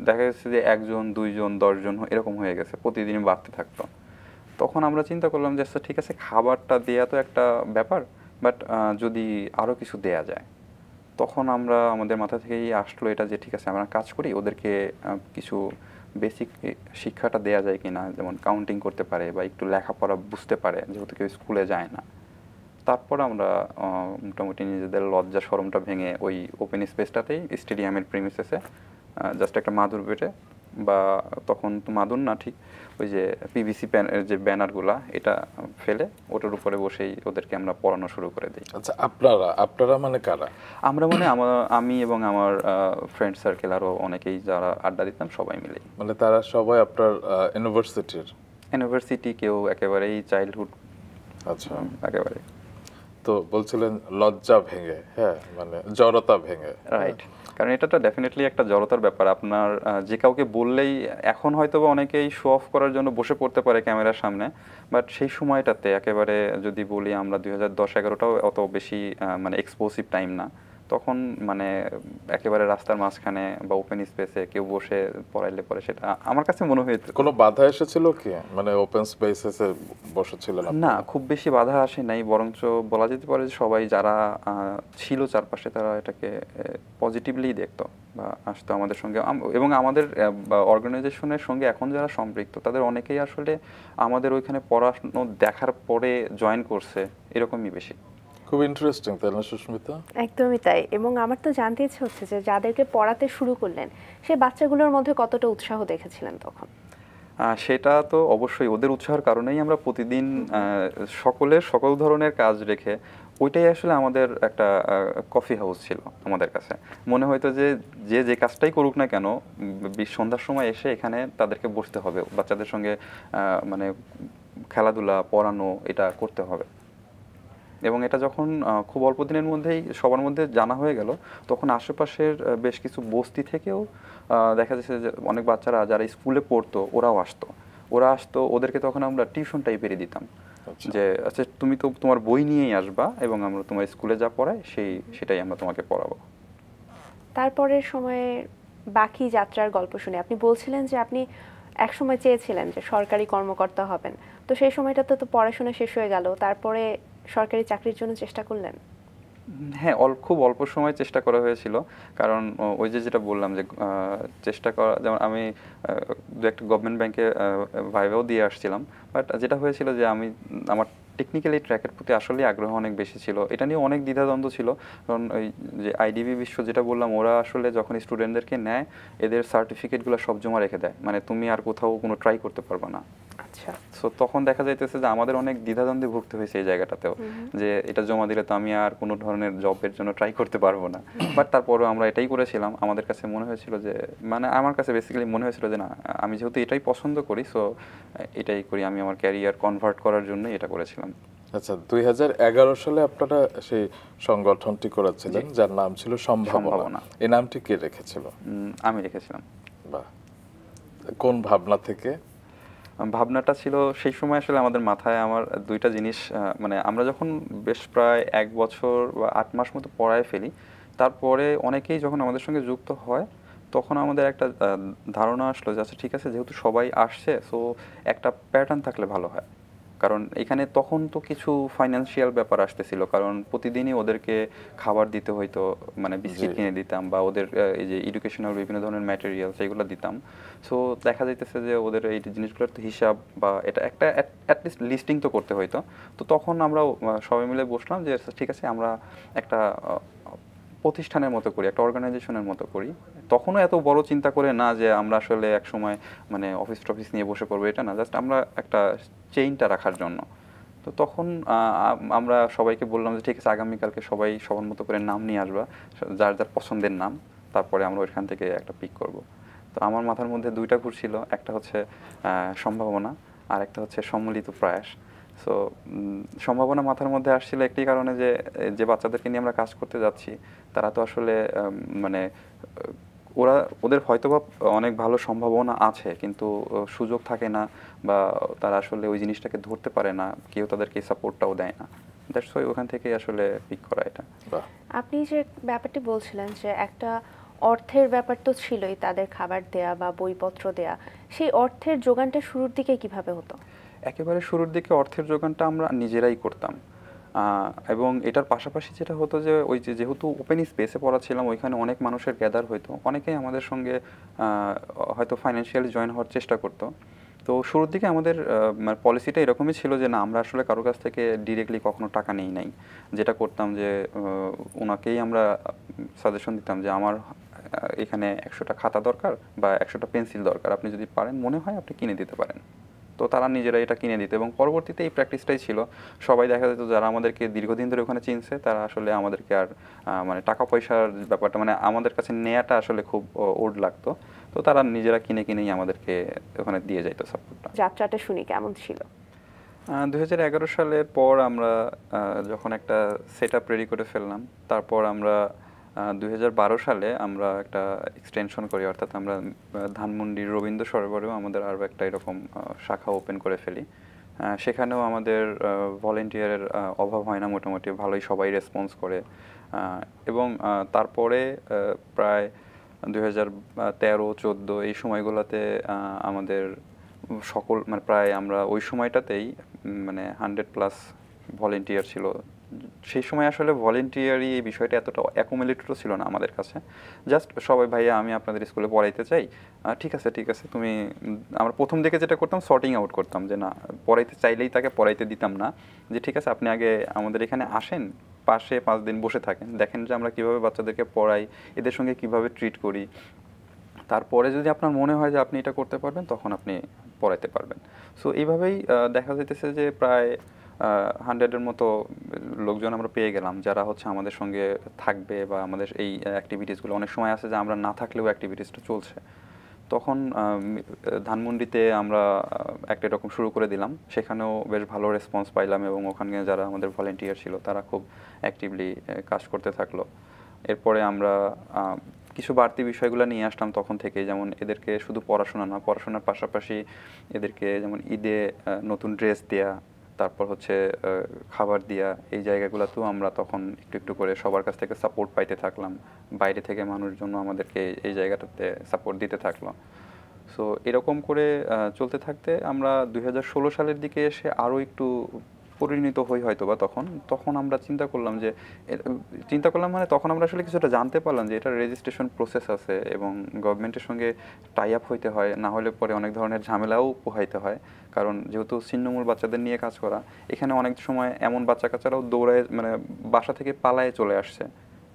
দেখা গেছে যে একজন দুইজন দশজন এরকম হয়ে গেছে প্রতিদিন বাড়তে থাকতো তখন আমরা চিন্তা করলাম যে আচ্ছা ঠিক আছে খাবারটা দেয়া তো একটা ব্যাপার বাট যদি আরও কিছু দেয়া যায় তখন আমরা আমাদের মাথা থেকেই আসলো এটা যে ঠিক আছে আমরা কাজ করি ওদেরকে কিছু বেসিক শিক্ষাটা দেয়া যায় কি না যেমন কাউন্টিং করতে পারে বা একটু লেখাপড়া বুঝতে পারে যেহেতু কেউ স্কুলে যায় না তারপর আমরা মোটামুটি নিজেদের লজ্জা সরমটা ভেঙে ওই ওপেন স্পেসটাতেই স্টেডিয়ামের প্রিমিসেসে জাস্ট একটা মাদুর বেটে বা তখন তো মাদুর না ঠিক ওই যে পিভিসি প্যানের যে ব্যানারগুলা এটা ফেলে ওটার উপরে বসেই ওদেরকে আমরা পড়ানো শুরু করে দিই আচ্ছা আপনারা আপনারা মানে কারা আমরা মানে আমার আমি এবং আমার ফ্রেন্ড সার্কেল আরও অনেকেই যারা আড্ডা দিতাম সবাই মিলে মানে তারা সবাই আপনার ইউনিভার্সিটির ইউনিভার্সিটি কেউ একেবারেই চাইল্ডহুড আচ্ছা একেবারে তো বলছিলেন লজ্জা ভেঙে হ্যাঁ মানে জড়তা ভেঙে রাইট কারণ এটা তো ডেফিনেটলি একটা জড়তার ব্যাপার আপনার যে কাউকে বললেই এখন হয়তো বা অনেকেই শো অফ করার জন্য বসে পড়তে পারে ক্যামেরার সামনে বাট সেই সময়টাতে একেবারে যদি বলি আমরা দুই হাজার দশ এগারোটাও অত বেশি মানে এক্সপোসিভ টাইম না তখন মানে একেবারে রাস্তার মাঝখানে বা ওপেন স্পেসে কেউ বসে পড়াইলে পরে সেটা আমার কাছে মনে হয়েছে কোনো বাধা এসেছিল কি মানে ওপেন স্পেসে বসেছিল না খুব বেশি বাধা আসে নাই বরঞ্চ বলা যেতে পারে যে সবাই যারা ছিল চারপাশে তারা এটাকে পজিটিভলি দেখতো বা আসতো আমাদের সঙ্গে এবং আমাদের অর্গানাইজেশনের সঙ্গে এখন যারা সম্পৃক্ত তাদের অনেকেই আসলে আমাদের ওইখানে পড়াশুনো দেখার পরে জয়েন করছে এরকমই বেশি খুব ইন্টারেস্টিং তাই না সুস্মিতা একদমই তাই এবং আমার তো জানতে ইচ্ছে হচ্ছে যে যাদেরকে পড়াতে শুরু করলেন সেই বাচ্চাগুলোর মধ্যে কতটা উৎসাহ দেখেছিলেন তখন সেটা তো অবশ্যই ওদের উৎসাহের কারণেই আমরা প্রতিদিন সকলের সকল ধরনের কাজ রেখে ওইটাই আসলে আমাদের একটা কফি হাউস ছিল আমাদের কাছে মনে হয়তো যে যে যে কাজটাই করুক না কেন সন্ধ্যার সময় এসে এখানে তাদেরকে বসতে হবে বাচ্চাদের সঙ্গে মানে খেলাধুলা পড়ানো এটা করতে হবে এবং এটা যখন খুব অল্প দিনের মধ্যেই সবার মধ্যে জানা হয়ে গেল তখন আশেপাশের বেশ কিছু বস্তি থেকেও দেখা যাচ্ছে যে অনেক বাচ্চারা যারা স্কুলে পড়তো ওরাও আসতো ওরা আসতো ওদেরকে তখন আমরা টিউশন টাইপেরই দিতাম আচ্ছা। যে আচ্ছা তুমি তো তোমার বই নিয়েই আসবা এবং আমরা তোমার স্কুলে যা পড়াই সেই সেটাই আমরা তোমাকে পড়াবো তারপরের সময়ে বাকি যাত্রার গল্প শুনে আপনি বলছিলেন যে আপনি এক সময় চেয়েছিলেন যে সরকারি কর্মকর্তা হবেন তো সেই সময়টাতে তো পড়াশোনা শেষ হয়ে গেল তারপরে সরকারি চাকরির জন্য চেষ্টা করলেন হ্যাঁ অল খুব অল্প সময় চেষ্টা করা হয়েছিল কারণ ওই যে যেটা বললাম যে চেষ্টা করা যেমন আমি দু একটা গভর্নমেন্ট ব্যাংকে ভাইভাও দিয়ে আসছিলাম বাট যেটা হয়েছিল যে আমি আমার টেকনিক্যালি ট্র্যাকের প্রতি আসলে আগ্রহ অনেক বেশি ছিল এটা নিয়ে অনেক দ্বিধাদ্বন্দ্ব ছিল কারণ ওই যে আইডিবি বিশ্ব যেটা বললাম ওরা আসলে যখন স্টুডেন্টদেরকে নেয় এদের সার্টিফিকেটগুলো সব জমা রেখে দেয় মানে তুমি আর কোথাও কোনো ট্রাই করতে পারবে না আচ্ছা সো তখন দেখা যাইতেছে যে আমাদের অনেক দ্বিধাদ্বন্দ্বে ভুগতে হয়েছে এই জায়গাটাতেও যে এটা জমা দিলে তো আমি আর কোনো ধরনের জবের জন্য ট্রাই করতে পারবো না বাট তারপরও আমরা এটাই করেছিলাম আমাদের কাছে মনে হয়েছিল যে মানে আমার কাছে বেসিক্যালি মনে হয়েছিল যে না আমি যেহেতু এটাই পছন্দ করি সো এটাই করি আমি আমার ক্যারিয়ার কনভার্ট করার জন্যই এটা করেছিলাম করেছিলাম আচ্ছা দুই সালে আপনারা সেই সংগঠনটি করেছিলেন যার নাম ছিল সম্ভাবনা এই নামটি কে রেখেছিল আমি রেখেছিলাম বাহ কোন ভাবনা থেকে ভাবনাটা ছিল সেই সময় আসলে আমাদের মাথায় আমার দুইটা জিনিস মানে আমরা যখন বেশ প্রায় এক বছর বা আট মাস মতো পড়ায় ফেলি তারপরে অনেকেই যখন আমাদের সঙ্গে যুক্ত হয় তখন আমাদের একটা ধারণা আসলো যে আচ্ছা ঠিক আছে যেহেতু সবাই আসছে সো একটা প্যাটার্ন থাকলে ভালো হয় কারণ এখানে তখন তো কিছু ফাইন্যান্সিয়াল ব্যাপার আসতেছিল কারণ প্রতিদিনই ওদেরকে খাবার দিতে হইতো মানে বিস্কিট কিনে দিতাম বা ওদের এই যে এডুকেশনাল বিভিন্ন ধরনের ম্যাটেরিয়াল সেগুলো দিতাম সো দেখা যাইতেছে যে ওদের এই জিনিসগুলোর তো হিসাব বা এটা একটা অ্যাটলিস্ট লিস্টিং তো করতে হইতো তো তখন আমরা সবাই মিলে বসলাম যে আচ্ছা, ঠিক আছে আমরা একটা প্রতিষ্ঠানের মতো করি একটা অর্গানাইজেশনের মতো করি তখনও এত বড় চিন্তা করে না যে আমরা আসলে এক সময় মানে অফিস টফিস নিয়ে বসে পড়বো এটা না জাস্ট আমরা একটা চেইনটা রাখার জন্য তো তখন আমরা সবাইকে বললাম যে ঠিক আছে আগামীকালকে সবাই সবার মতো করে নাম নিয়ে আসবা যার যার পছন্দের নাম তারপরে আমরা ওইখান থেকে একটা পিক করব তো আমার মাথার মধ্যে দুইটা ঘুরছিল একটা হচ্ছে সম্ভাবনা আর একটা হচ্ছে সম্মিলিত প্রয়াস সো সম্ভাবনা মাথার মধ্যে আসছিল একটি কারণে যে যে বাচ্চাদেরকে নিয়ে আমরা কাজ করতে যাচ্ছি তারা তো আসলে মানে ওরা ওদের হয়তো বা অনেক ভালো সম্ভাবনা আছে কিন্তু সুযোগ থাকে না বা তারা আসলে ওই জিনিসটাকে ধরতে পারে না কেউ তাদেরকে সাপোর্টটাও দেয় না দ্যাটস ওই ওখান থেকে আসলে পিক করা এটা আপনি যে ব্যাপারটি বলছিলেন যে একটা অর্থের ব্যাপার তো ছিলই তাদের খাবার দেয়া বা বইপত্র দেয়া সেই অর্থের যোগানটা শুরুর দিকে কিভাবে হতো একেবারে শুরুর দিকে অর্থের যোগানটা আমরা নিজেরাই করতাম এবং এটার পাশাপাশি যেটা হতো যে ওই যে যেহেতু ওপেন স্পেসে পড়া ছিলাম ওইখানে অনেক মানুষের গ্যাদার হইতো অনেকেই আমাদের সঙ্গে হয়তো ফাইন্যান্সিয়ালি জয়েন হওয়ার চেষ্টা করতো তো শুরুর দিকে আমাদের পলিসিটা মানে এরকমই ছিল যে না আমরা আসলে কারো কাছ থেকে ডিরেক্টলি কখনো টাকা নেই নাই যেটা করতাম যে ওনাকেই আমরা সাজেশন দিতাম যে আমার এখানে একশোটা খাতা দরকার বা একশোটা পেন্সিল দরকার আপনি যদি পারেন মনে হয় আপনি কিনে দিতে পারেন তো তারা নিজেরা এটা কিনে দিত এবং পরবর্তীতে এই প্র্যাকটিসটাই ছিল সবাই দেখা যেত যারা আমাদেরকে দীর্ঘদিন ধরে ওখানে চিনছে তারা আসলে আমাদেরকে আর মানে টাকা পয়সার ব্যাপারটা মানে আমাদের কাছে নেয়াটা আসলে খুব ওড লাগতো তো তারা নিজেরা কিনে কিনেই আমাদেরকে ওখানে দিয়ে যাইতো সাপোর্টটা যাত্রাটা শুনি কেমন ছিল দু সালের পর আমরা যখন একটা সেট আপ রেডি করে ফেললাম তারপর আমরা 2012 সালে আমরা একটা এক্সটেনশন করি অর্থাৎ আমরা ধানমন্ডির রবীন্দ্র সরোবরেও আমাদের আরও একটা এরকম শাখা ওপেন করে ফেলি সেখানেও আমাদের ভলেন্টিয়ারের অভাব হয় না মোটামুটি ভালোই সবাই রেসপন্স করে এবং তারপরে প্রায় দু হাজার তেরো চোদ্দো এই সময়গুলোতে আমাদের সকল মানে প্রায় আমরা ওই সময়টাতেই মানে হান্ড্রেড প্লাস ভলেন্টিয়ার ছিল সেই সময় আসলে ভলেন্টিয়ারি এই বিষয়টা এতটা অ্যাকুমুলেটেডও ছিল না আমাদের কাছে জাস্ট সবাই ভাইয়া আমি আপনাদের স্কুলে পড়াইতে চাই ঠিক আছে ঠিক আছে তুমি আমরা প্রথম দিকে যেটা করতাম শর্টিং আউট করতাম যে না পড়াইতে চাইলেই তাকে পড়াইতে দিতাম না যে ঠিক আছে আপনি আগে আমাদের এখানে আসেন পাশে পাঁচ দিন বসে থাকেন দেখেন যে আমরা কীভাবে বাচ্চাদেরকে পড়াই এদের সঙ্গে কিভাবে ট্রিট করি তারপরে যদি আপনার মনে হয় যে আপনি এটা করতে পারবেন তখন আপনি পড়াইতে পারবেন সো এইভাবেই দেখা যাইতেছে যে প্রায় হান্ড্রেডের মতো লোকজন আমরা পেয়ে গেলাম যারা হচ্ছে আমাদের সঙ্গে থাকবে বা আমাদের এই অ্যাক্টিভিটিসগুলো অনেক সময় আছে যে আমরা না থাকলেও অ্যাক্টিভিটিসটা চলছে তখন ধানমন্ডিতে আমরা একটা এরকম শুরু করে দিলাম সেখানেও বেশ ভালো রেসপন্স পাইলাম এবং ওখানে যারা আমাদের ভলেন্টিয়ার ছিল তারা খুব অ্যাক্টিভলি কাজ করতে থাকলো এরপরে আমরা কিছু বাড়তি বিষয়গুলো নিয়ে আসলাম তখন থেকে যেমন এদেরকে শুধু পড়াশোনা না পড়াশোনার পাশাপাশি এদেরকে যেমন ঈদে নতুন ড্রেস দেয়া তারপর হচ্ছে খাবার দিয়া এই জায়গাগুলোতেও আমরা তখন একটু একটু করে সবার কাছ থেকে সাপোর্ট পাইতে থাকলাম বাইরে থেকে মানুষজন আমাদেরকে এই জায়গাটাতে সাপোর্ট দিতে থাকলো সো এরকম করে চলতে থাকতে আমরা দুই সালের দিকে এসে আরও একটু পরিণত হই হয়তো বা তখন তখন আমরা চিন্তা করলাম যে চিন্তা করলাম মানে তখন আমরা আসলে কিছুটা জানতে পারলাম যে এটা রেজিস্ট্রেশন প্রসেস আছে এবং গভর্নমেন্টের সঙ্গে টাই আপ হইতে হয় না হলে পরে অনেক ধরনের ঝামেলাও পোহাইতে হয় কারণ যেহেতু ছিন্নমূল বাচ্চাদের নিয়ে কাজ করা এখানে অনেক সময় এমন বাচ্চা কাচ্চারাও দৌড়ায় মানে বাসা থেকে পালায় চলে আসছে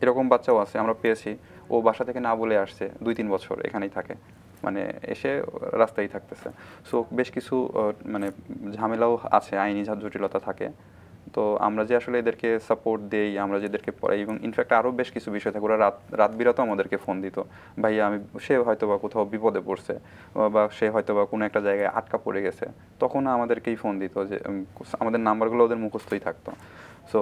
এরকম বাচ্চাও আছে আমরা পেয়েছি ও বাসা থেকে না বলে আসছে দুই তিন বছর এখানেই থাকে মানে এসে রাস্তায় থাকতেছে সো বেশ কিছু মানে ঝামেলাও আছে আইনি জটিলতা থাকে তো আমরা যে আসলে এদেরকে সাপোর্ট দেই আমরা যেদেরকে পড়াই এবং ইনফ্যাক্ট আরও বেশ কিছু বিষয় থাকে ওরা রাত রাত বিরাত আমাদেরকে ফোন দিত ভাইয়া আমি সে হয়তো বা কোথাও বিপদে পড়ছে বা সে হয়তো বা কোনো একটা জায়গায় আটকা পড়ে গেছে তখন আমাদেরকেই ফোন দিত যে আমাদের নাম্বারগুলো ওদের মুখস্থই থাকতো সো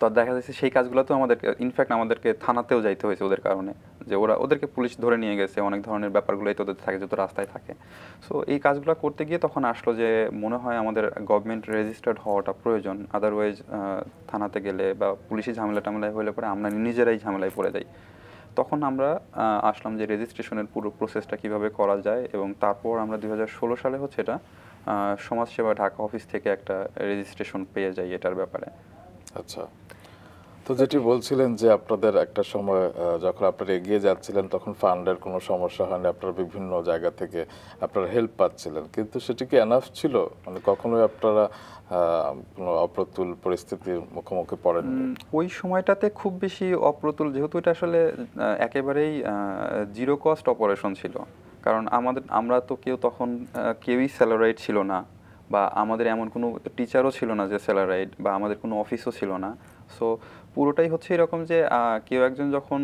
তো দেখা যাচ্ছে সেই কাজগুলো তো আমাদেরকে ইনফ্যাক্ট আমাদেরকে থানাতেও যাইতে হয়েছে ওদের কারণে যে ওরা ওদেরকে পুলিশ ধরে নিয়ে গেছে অনেক ধরনের ব্যাপারগুলোই তোদের থাকে যত রাস্তায় থাকে সো এই কাজগুলো করতে গিয়ে তখন আসলো যে মনে হয় আমাদের গভর্নমেন্ট রেজিস্টার্ড হওয়াটা প্রয়োজন আদারওয়াইজ থানাতে গেলে বা পুলিশি ঝামেলা টামেলায় হলে পরে আমরা নিজেরাই ঝামেলায় পড়ে যাই তখন আমরা আসলাম যে রেজিস্ট্রেশনের পুরো প্রসেসটা কিভাবে করা যায় এবং তারপর আমরা দু সালে হচ্ছে এটা সমাজসেবা ঢাকা অফিস থেকে একটা রেজিস্ট্রেশন পেয়ে যাই এটার ব্যাপারে আচ্ছা তো যেটি বলছিলেন যে আপনাদের একটা সময় যখন আপনারা এগিয়ে যাচ্ছিলেন তখন ফান্ডের কোনো সমস্যা হয়নি আপনারা বিভিন্ন জায়গা থেকে আপনারা হেল্প পাচ্ছিলেন কিন্তু সেটি কি এনাফ ছিল মানে কখনোই আপনারা কোনো অপ্রতুল পরিস্থিতির মুখোমুখি পড়েন ওই সময়টাতে খুব বেশি অপ্রতুল যেহেতু এটা আসলে একেবারেই জিরো কস্ট অপারেশন ছিল কারণ আমাদের আমরা তো কেউ তখন কেউই স্যালারাইড ছিল না বা আমাদের এমন কোনো টিচারও ছিল না যে স্যালারাইড বা আমাদের কোনো অফিসও ছিল না সো পুরোটাই হচ্ছে এরকম যে কেউ একজন যখন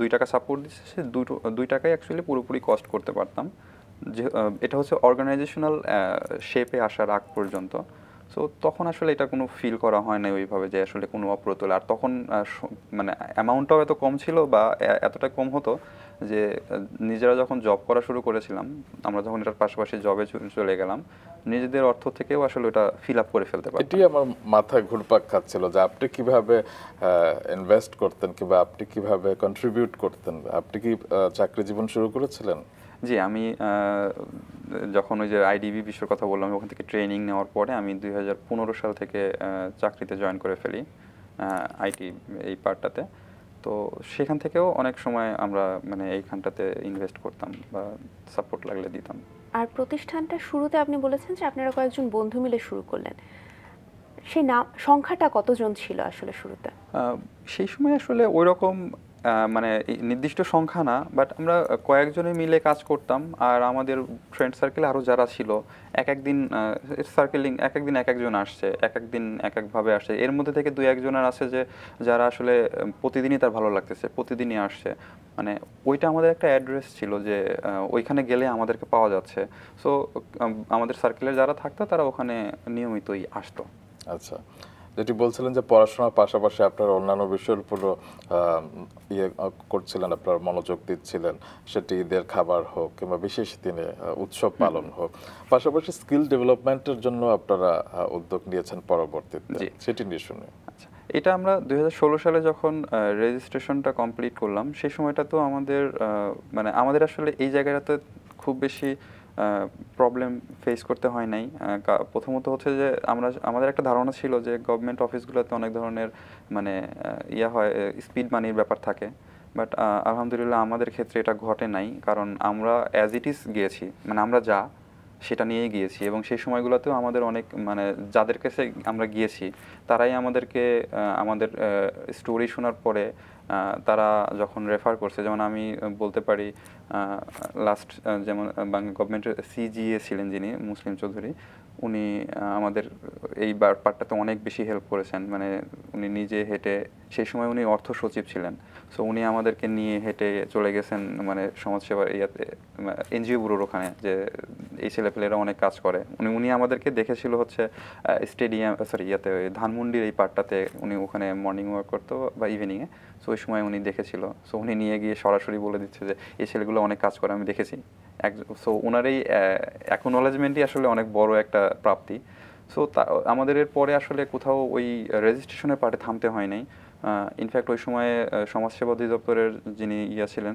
দুই টাকা সাপোর্ট দিচ্ছে সে দুটো দুই টাকাই অ্যাকচুয়ালি পুরোপুরি কস্ট করতে পারতাম যে এটা হচ্ছে অর্গানাইজেশনাল শেপে আসার আগ পর্যন্ত সো তখন আসলে এটা কোনো ফিল করা হয় না ওইভাবে যে আসলে কোনো অপ্রতুল আর তখন মানে অ্যামাউন্টটাও এত কম ছিল বা এতটা কম হতো যে নিজেরা যখন জব করা শুরু করেছিলাম আমরা যখন এটার পাশাপাশি জবে চলে গেলাম নিজেদের অর্থ থেকেও আসলে ওটা ফিল আপ করে ফেলতে পারি এটি আমার মাথায় ঘুরপাক খাচ্ছিল যে আপনি কিভাবে ইনভেস্ট করতেন কিংবা আপনি কিভাবে কন্ট্রিবিউট করতেন আপনি কি চাকরি জীবন শুরু করেছিলেন জি আমি যখন ওই যে আইডিবি বিষয়ের কথা বললাম ওখান থেকে ট্রেনিং নেওয়ার পরে আমি দুই সাল থেকে চাকরিতে জয়েন করে ফেলি আইটি এই পার্টটাতে তো সেখান থেকেও অনেক সময় আমরা মানে এইখানটাতে ইনভেস্ট করতাম বা সাপোর্ট লাগলে দিতাম আর প্রতিষ্ঠানটা শুরুতে আপনি বলেছেন যে আপনারা কয়েকজন বন্ধু মিলে শুরু করলেন সেই নাম সংখ্যাটা কতজন ছিল আসলে শুরুতে সেই সময় আসলে ওই রকম মানে নির্দিষ্ট সংখ্যা না বাট আমরা কয়েকজনে মিলে কাজ করতাম আর আমাদের ফ্রেন্ড সার্কেলে আরও যারা ছিল এক একদিন সার্কেলিং এক একদিন এক একজন আসছে এক একদিন এক একভাবে আসছে এর মধ্যে থেকে দুই একজনের আছে যে যারা আসলে প্রতিদিনই তার ভালো লাগতেছে প্রতিদিনই আসছে মানে ওইটা আমাদের একটা অ্যাড্রেস ছিল যে ওইখানে গেলে আমাদেরকে পাওয়া যাচ্ছে সো আমাদের সার্কেলের যারা থাকতো তারা ওখানে নিয়মিতই আসতো আচ্ছা যেটি বলছিলেন যে পড়াশোনার পাশাপাশি আপনার অন্যান্য বিষয়ের উপরও ইয়ে করছিলেন আপনার মনোযোগ দিচ্ছিলেন সেটি ঈদের খাবার হোক কিংবা বিশেষ দিনে উৎসব পালন হোক পাশাপাশি স্কিল ডেভেলপমেন্টের জন্য আপনারা উদ্যোগ নিয়েছেন পরবর্তীতে সেটি নিয়ে শুনে আচ্ছা, এটা আমরা দুই সালে যখন রেজিস্ট্রেশনটা কমপ্লিট করলাম সেই সময়টা তো আমাদের মানে আমাদের আসলে এই জায়গাটাতে খুব বেশি প্রবলেম ফেস করতে হয় নাই প্রথমত হচ্ছে যে আমরা আমাদের একটা ধারণা ছিল যে গভর্নমেন্ট অফিসগুলোতে অনেক ধরনের মানে ইয়া হয় স্পিড মানির ব্যাপার থাকে বাট আলহামদুলিল্লাহ আমাদের ক্ষেত্রে এটা ঘটে নাই কারণ আমরা অ্যাজ ইট ইজ গিয়েছি মানে আমরা যা সেটা নিয়েই গিয়েছি এবং সেই সময়গুলোতেও আমাদের অনেক মানে যাদের কাছে আমরা গিয়েছি তারাই আমাদেরকে আমাদের স্টোরি শোনার পরে তারা যখন রেফার করছে যেমন আমি বলতে পারি লাস্ট যেমন বাংলা গভর্নমেন্টের সিজিএ ছিলেন যিনি মুসলিম চৌধুরী উনি আমাদের এই ব্যাপারটাতে অনেক বেশি হেল্প করেছেন মানে উনি নিজে হেঁটে সেই সময় উনি অর্থ সচিব ছিলেন সো উনি আমাদেরকে নিয়ে হেঁটে চলে গেছেন মানে সমাজসেবার ইয়াতে মানে এনজিও ব্যুরোর ওখানে যে এই ছেলেপেলেরা অনেক কাজ করে উনি উনি আমাদেরকে দেখেছিল হচ্ছে স্টেডিয়াম সরি ইয়াতে ওই ধানমন্ডির এই পার্টটাতে উনি ওখানে মর্নিং ওয়াক করতো বা ইভিনিংয়ে সো ওই সময় উনি দেখেছিল সো উনি নিয়ে গিয়ে সরাসরি বলে দিচ্ছে যে এই ছেলেগুলো অনেক কাজ করে আমি দেখেছি সো ওনার এই অ্যাকনোলেজমেন্টই আসলে অনেক বড় একটা প্রাপ্তি সো তা আমাদের এর পরে আসলে কোথাও ওই রেজিস্ট্রেশনের পার্টে থামতে হয় নাই ইনফ্যাক্ট ওই সময়ে সমাজসেবা অধিদপ্তরের যিনি ইয়া ছিলেন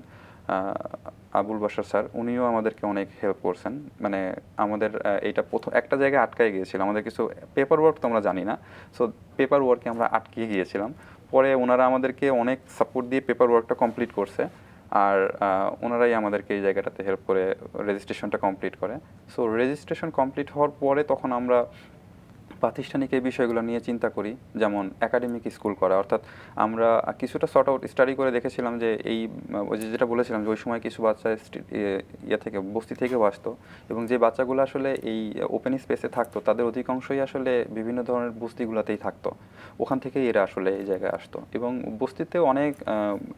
আবুল বাসার স্যার উনিও আমাদেরকে অনেক হেল্প করছেন মানে আমাদের এইটা প্রথম একটা জায়গায় আটকায় গিয়েছিল আমাদের কিছু পেপার ওয়ার্ক তো আমরা জানি না সো পেপার ওয়ার্কে আমরা আটকিয়ে গিয়েছিলাম পরে ওনারা আমাদেরকে অনেক সাপোর্ট দিয়ে পেপার ওয়ার্কটা কমপ্লিট করছে আর ওনারাই আমাদেরকে এই জায়গাটাতে হেল্প করে রেজিস্ট্রেশনটা কমপ্লিট করে সো রেজিস্ট্রেশন কমপ্লিট হওয়ার পরে তখন আমরা প্রাতিষ্ঠানিক এই বিষয়গুলো নিয়ে চিন্তা করি যেমন একাডেমিক স্কুল করা অর্থাৎ আমরা কিছুটা শর্ট আউট স্টাডি করে দেখেছিলাম যে এই যেটা বলেছিলাম যে ওই সময় কিছু বাচ্চা ইয়ে থেকে বস্তি থেকেও আসতো এবং যে বাচ্চাগুলো আসলে এই ওপেন স্পেসে থাকতো তাদের অধিকাংশই আসলে বিভিন্ন ধরনের বস্তিগুলোতেই থাকতো ওখান থেকেই এরা আসলে এই জায়গায় আসতো এবং বস্তিতে অনেক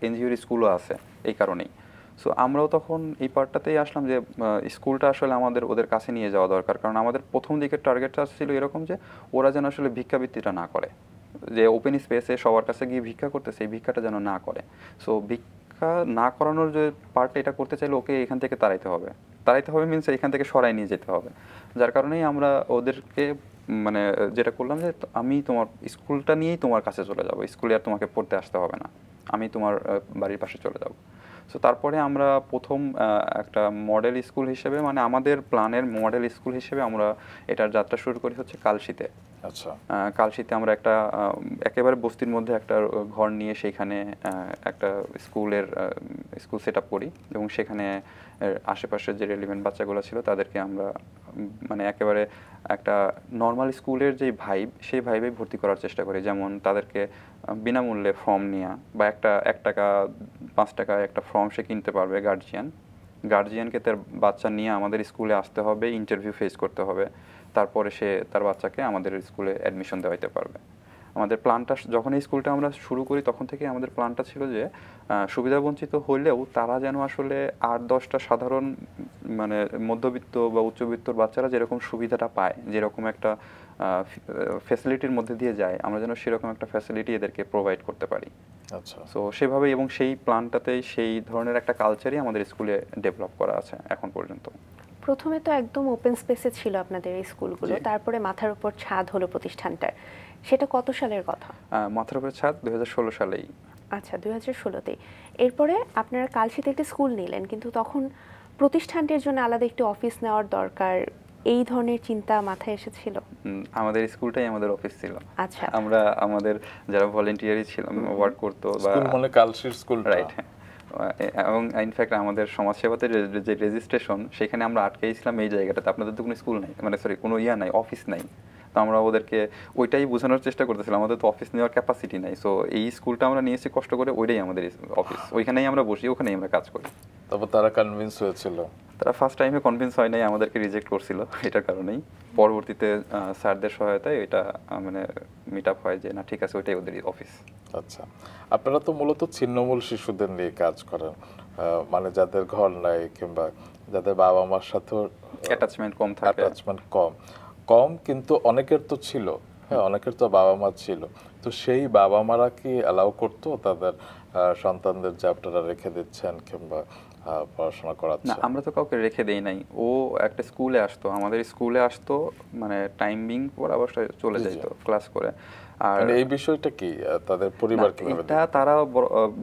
এনজিওর স্কুলও আছে এই কারণেই সো আমরাও তখন এই পার্টটাতেই আসলাম যে স্কুলটা আসলে আমাদের ওদের কাছে নিয়ে যাওয়া দরকার কারণ আমাদের প্রথম দিকের টার্গেটটা ছিল এরকম যে ওরা যেন আসলে ভিক্ষাবৃত্তিটা না করে যে ওপেন স্পেসে সবার কাছে গিয়ে ভিক্ষা করতে সেই ভিক্ষাটা যেন না করে সো ভিক্ষা না করানোর যে পার্ট এটা করতে চাইলে ওকে এখান থেকে তাড়াইতে হবে তাড়াইতে হবে মিনস এখান থেকে সরাই নিয়ে যেতে হবে যার কারণেই আমরা ওদেরকে মানে যেটা করলাম যে আমি তোমার স্কুলটা নিয়েই তোমার কাছে চলে যাবো স্কুলে আর তোমাকে পড়তে আসতে হবে না আমি তোমার বাড়ির পাশে চলে যাবো সো তারপরে আমরা প্রথম একটা মডেল স্কুল হিসেবে মানে আমাদের প্ল্যানের মডেল স্কুল হিসেবে আমরা এটার যাত্রা শুরু করি হচ্ছে কালশিতে আচ্ছা কালশিতে আমরা একটা একেবারে বস্তির মধ্যে একটা ঘর নিয়ে সেখানে একটা স্কুলের স্কুল সেট করি এবং সেখানে আশেপাশের যে রেলিভেন্ট বাচ্চাগুলো ছিল তাদেরকে আমরা মানে একেবারে একটা নর্মাল স্কুলের যে ভাইব সেই ভাইবে ভর্তি করার চেষ্টা করি যেমন তাদেরকে বিনামূল্যে ফর্ম নেওয়া বা একটা এক টাকা পাঁচ টাকা একটা ফর্ম সে কিনতে পারবে গার্জিয়ান গার্জিয়ানকে তার বাচ্চা নিয়ে আমাদের স্কুলে আসতে হবে ইন্টারভিউ ফেস করতে হবে তারপরে সে তার বাচ্চাকে আমাদের স্কুলে অ্যাডমিশন দেওয়াইতে পারবে আমাদের প্ল্যানটা যখন এই স্কুলটা আমরা শুরু করি তখন থেকে আমাদের প্ল্যানটা ছিল যে সুবিধাবঞ্চিত হলেও তারা যেন আসলে আট দশটা সাধারণ মানে মধ্যবিত্ত বা উচ্চবিত্তর বাচ্চারা যেরকম সুবিধাটা পায় যেরকম একটা ফ্যাসিলিটির মধ্যে দিয়ে যায় আমরা যেন সেরকম একটা ফ্যাসিলিটি এদেরকে প্রোভাইড করতে পারি আচ্ছা সো সেভাবে এবং সেই প্ল্যানটাতে সেই ধরনের একটা কালচারই আমাদের স্কুলে ডেভেলপ করা আছে এখন পর্যন্ত প্রথমে তো একদম ওপেন স্পেসে ছিল আপনাদের এই স্কুলগুলো তারপরে মাথার উপর ছাদ হলো প্রতিষ্ঠানটার সেটা কত সালের কথা মাথার উপর ছাদ দুই সালেই আচ্ছা দুই হাজার ষোলোতেই এরপরে আপনারা কালশিতে একটি স্কুল নিলেন কিন্তু তখন প্রতিষ্ঠানটির জন্য আলাদা একটি অফিস নেওয়ার দরকার এই ধরনের চিন্তা মাথায় এসেছিল আমাদের স্কুলটাই আমাদের অফিস ছিল আচ্ছা আমরা আমাদের যারা ভলেন্টিয়ারই ছিলাম ওয়ার্ক করতো বা কালশির স্কুল মানে রাইট হ্যাঁ। এবং ইনফ্যাক্ট আমাদের সেবাতে যে রেজিস্ট্রেশন সেখানে আমরা আটকে ছিলাম এই জায়গাটাতে আপনাদের তো কোনো স্কুল নাই মানে সরি কোনো ইয়া নাই অফিস নাই তো আমরা ওদেরকে ওইটাই বোঝানোর চেষ্টা করতেছিলাম আমাদের তো অফিস নেওয়ার ক্যাপাসিটি নাই সো এই স্কুলটা আমরা নিয়েছি কষ্ট করে ওইটাই আমাদের অফিস হ্যাঁ। ওইখানেই আমরা বসি ওখানেই আমরা কাজ করি তারপর তারা কনভিন্স হয়েছিল তারা ফার্স্ট টাইমে কনভিন্স হয় নাই আমাদেরকে রিজেক্ট করছিল এটার কারণেই পরবর্তীতে স্যারদের সহায়তায় এটা মানে মিট আপ হয় যে না ঠিক আছে ওইটাই ওদের অফিস আচ্ছা আপনারা তো মূলত ছিন্নমূল শিশুদের নিয়ে কাজ করেন মানে যাদের ঘর নাই কিংবা যাদের বাবা মার সাথেও অ্যাটাচমেন্ট কম থাকে অ্যাটাচমেন্ট কম কম কিন্তু অনেকের তো ছিল হ্যাঁ অনেকের তো বাবা মা ছিল তো সেই বাবা মারা কি অ্যালাউ করতো তাদের সন্তানদের যে আপনারা রেখে দিচ্ছেন কিংবা পড়াশোনা করার না আমরা তো কাউকে রেখে দেই নাই ও একটা স্কুলে আসতো আমাদের স্কুলে আসতো মানে টাইমিং পর আবার চলে যেত ক্লাস করে আর মানে এই বিষয়টা কি তাদের পরিবার কিভাবে এটা তারা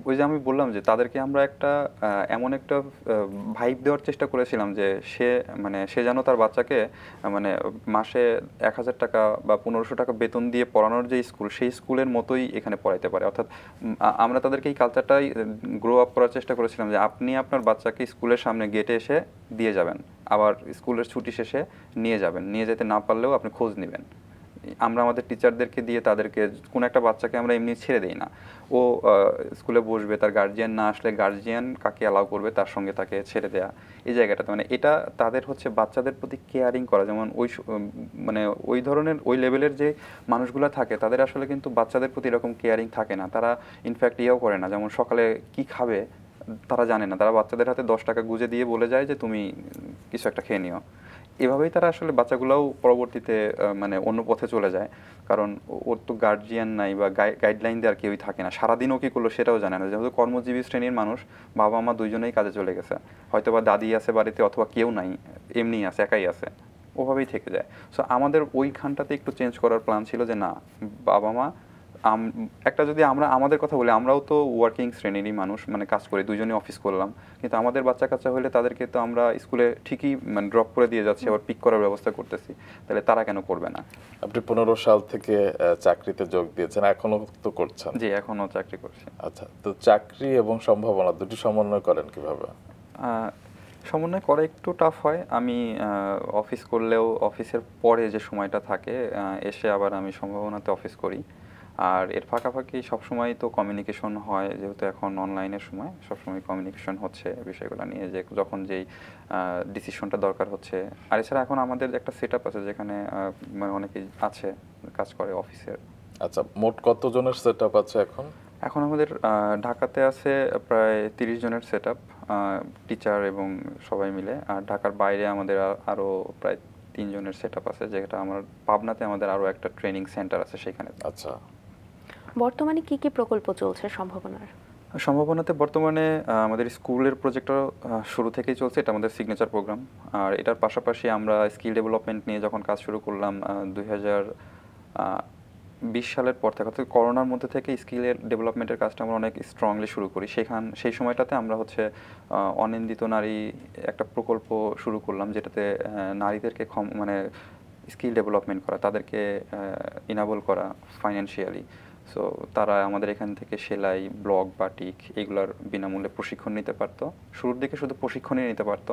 ওই যে আমি বললাম যে তাদেরকে আমরা একটা এমন একটা ভাইব দেওয়ার চেষ্টা করেছিলাম যে সে মানে সে যেন তার বাচ্চাকে মানে মাসে এক হাজার টাকা বা পনেরোশো টাকা বেতন দিয়ে পড়ানোর যে স্কুল সেই স্কুলের মতোই এখানে পড়াইতে পারে অর্থাৎ আমরা তাদেরকে এই কালচারটাই গ্রো আপ করার চেষ্টা করেছিলাম যে আপনি আপনার বাচ্চাকে স্কুলের সামনে গেটে এসে দিয়ে যাবেন আবার স্কুলের ছুটি শেষে নিয়ে যাবেন নিয়ে যেতে না পারলেও আপনি খোঁজ নেবেন আমরা আমাদের টিচারদেরকে দিয়ে তাদেরকে কোনো একটা বাচ্চাকে আমরা এমনি ছেড়ে দিই না ও স্কুলে বসবে তার গার্জিয়ান না আসলে গার্জিয়ান কাকে অ্যালাউ করবে তার সঙ্গে তাকে ছেড়ে দেয়া এই জায়গাটাতে মানে এটা তাদের হচ্ছে বাচ্চাদের প্রতি কেয়ারিং করা যেমন ওই মানে ওই ধরনের ওই লেভেলের যে মানুষগুলো থাকে তাদের আসলে কিন্তু বাচ্চাদের প্রতি এরকম কেয়ারিং থাকে না তারা ইনফ্যাক্ট ইয়েও করে না যেমন সকালে কি খাবে তারা জানে না তারা বাচ্চাদের হাতে দশ টাকা গুঁজে দিয়ে বলে যায় যে তুমি কিছু একটা খেয়ে নিও এভাবেই তারা আসলে বাচ্চাগুলোও পরবর্তীতে মানে অন্য পথে চলে যায় কারণ ওর তো গার্জিয়ান নাই বা গাইডলাইন দেওয়ার কেউই থাকে না সারাদিনও কী করলো সেটাও জানে না যেহেতু কর্মজীবী শ্রেণীর মানুষ বাবা মা দুইজনেই কাজে চলে গেছে হয়তো বা দাদি আছে বাড়িতে অথবা কেউ নাই এমনি আছে একাই আছে ওভাবেই থেকে যায় সো আমাদের ওইখানটাতে একটু চেঞ্জ করার প্ল্যান ছিল যে না বাবা মা একটা যদি আমরা আমাদের কথা বলি আমরাও তো ওয়ার্কিং শ্রেণীরই মানুষ মানে কাজ করি দুজনে অফিস করলাম কিন্তু আমাদের বাচ্চা কাচ্চা হলে তাদেরকে তো আমরা স্কুলে ঠিকই মানে ড্রপ করে দিয়ে যাচ্ছি আবার পিক করার ব্যবস্থা করতেছি তাহলে তারা কেন করবে না আপনি পনেরো সাল থেকে চাকরিতে যোগ দিয়েছেন এখনো তো করছেন জি এখনো চাকরি করছি আচ্ছা তো চাকরি এবং সম্ভাবনা দুটি সমন্বয় করেন কিভাবে সমন্বয় করা একটু টাফ হয় আমি অফিস করলেও অফিসের পরে যে সময়টা থাকে এসে আবার আমি সম্ভাবনাতে অফিস করি আর এর ফাঁকাফাঁকি সবসময় তো কমিউনিকেশন হয় যেহেতু এখন অনলাইনের সময় সবসময় কমিউনিকেশন হচ্ছে বিষয়গুলো নিয়ে যে যখন যেই ডিসিশনটা দরকার হচ্ছে আর এছাড়া এখন আমাদের একটা সেট আছে যেখানে মানে অনেকেই আছে কাজ করে অফিসের আচ্ছা মোট কতজনের সেট আছে এখন এখন আমাদের ঢাকাতে আছে প্রায় তিরিশ জনের সেট টিচার এবং সবাই মিলে আর ঢাকার বাইরে আমাদের আরও প্রায় তিনজনের সেট আছে যেটা আমার পাবনাতে আমাদের আরও একটা ট্রেনিং সেন্টার আছে সেখানে আচ্ছা বর্তমানে কি কি প্রকল্প চলছে সম্ভাবনার সম্ভাবনাতে বর্তমানে আমাদের স্কুলের প্রজেক্টটা শুরু থেকেই চলছে এটা আমাদের সিগনেচার প্রোগ্রাম আর এটার পাশাপাশি আমরা স্কিল ডেভেলপমেন্ট নিয়ে যখন কাজ শুরু করলাম দুই বিশ সালের পর থেকে অর্থাৎ করোনার মধ্যে থেকে স্কিলের ডেভেলপমেন্টের কাজটা আমরা অনেক স্ট্রংলি শুরু করি সেখান সেই সময়টাতে আমরা হচ্ছে অনিন্দিত নারী একটা প্রকল্প শুরু করলাম যেটাতে নারীদেরকে ক্ষম মানে স্কিল ডেভেলপমেন্ট করা তাদেরকে ইনাবল করা ফাইন্যান্সিয়ালি সো তারা আমাদের এখান থেকে সেলাই ব্লক বাটিক এগুলোর বিনামূল্যে প্রশিক্ষণ নিতে পারত শুরুর দিকে শুধু প্রশিক্ষণই নিতে পারত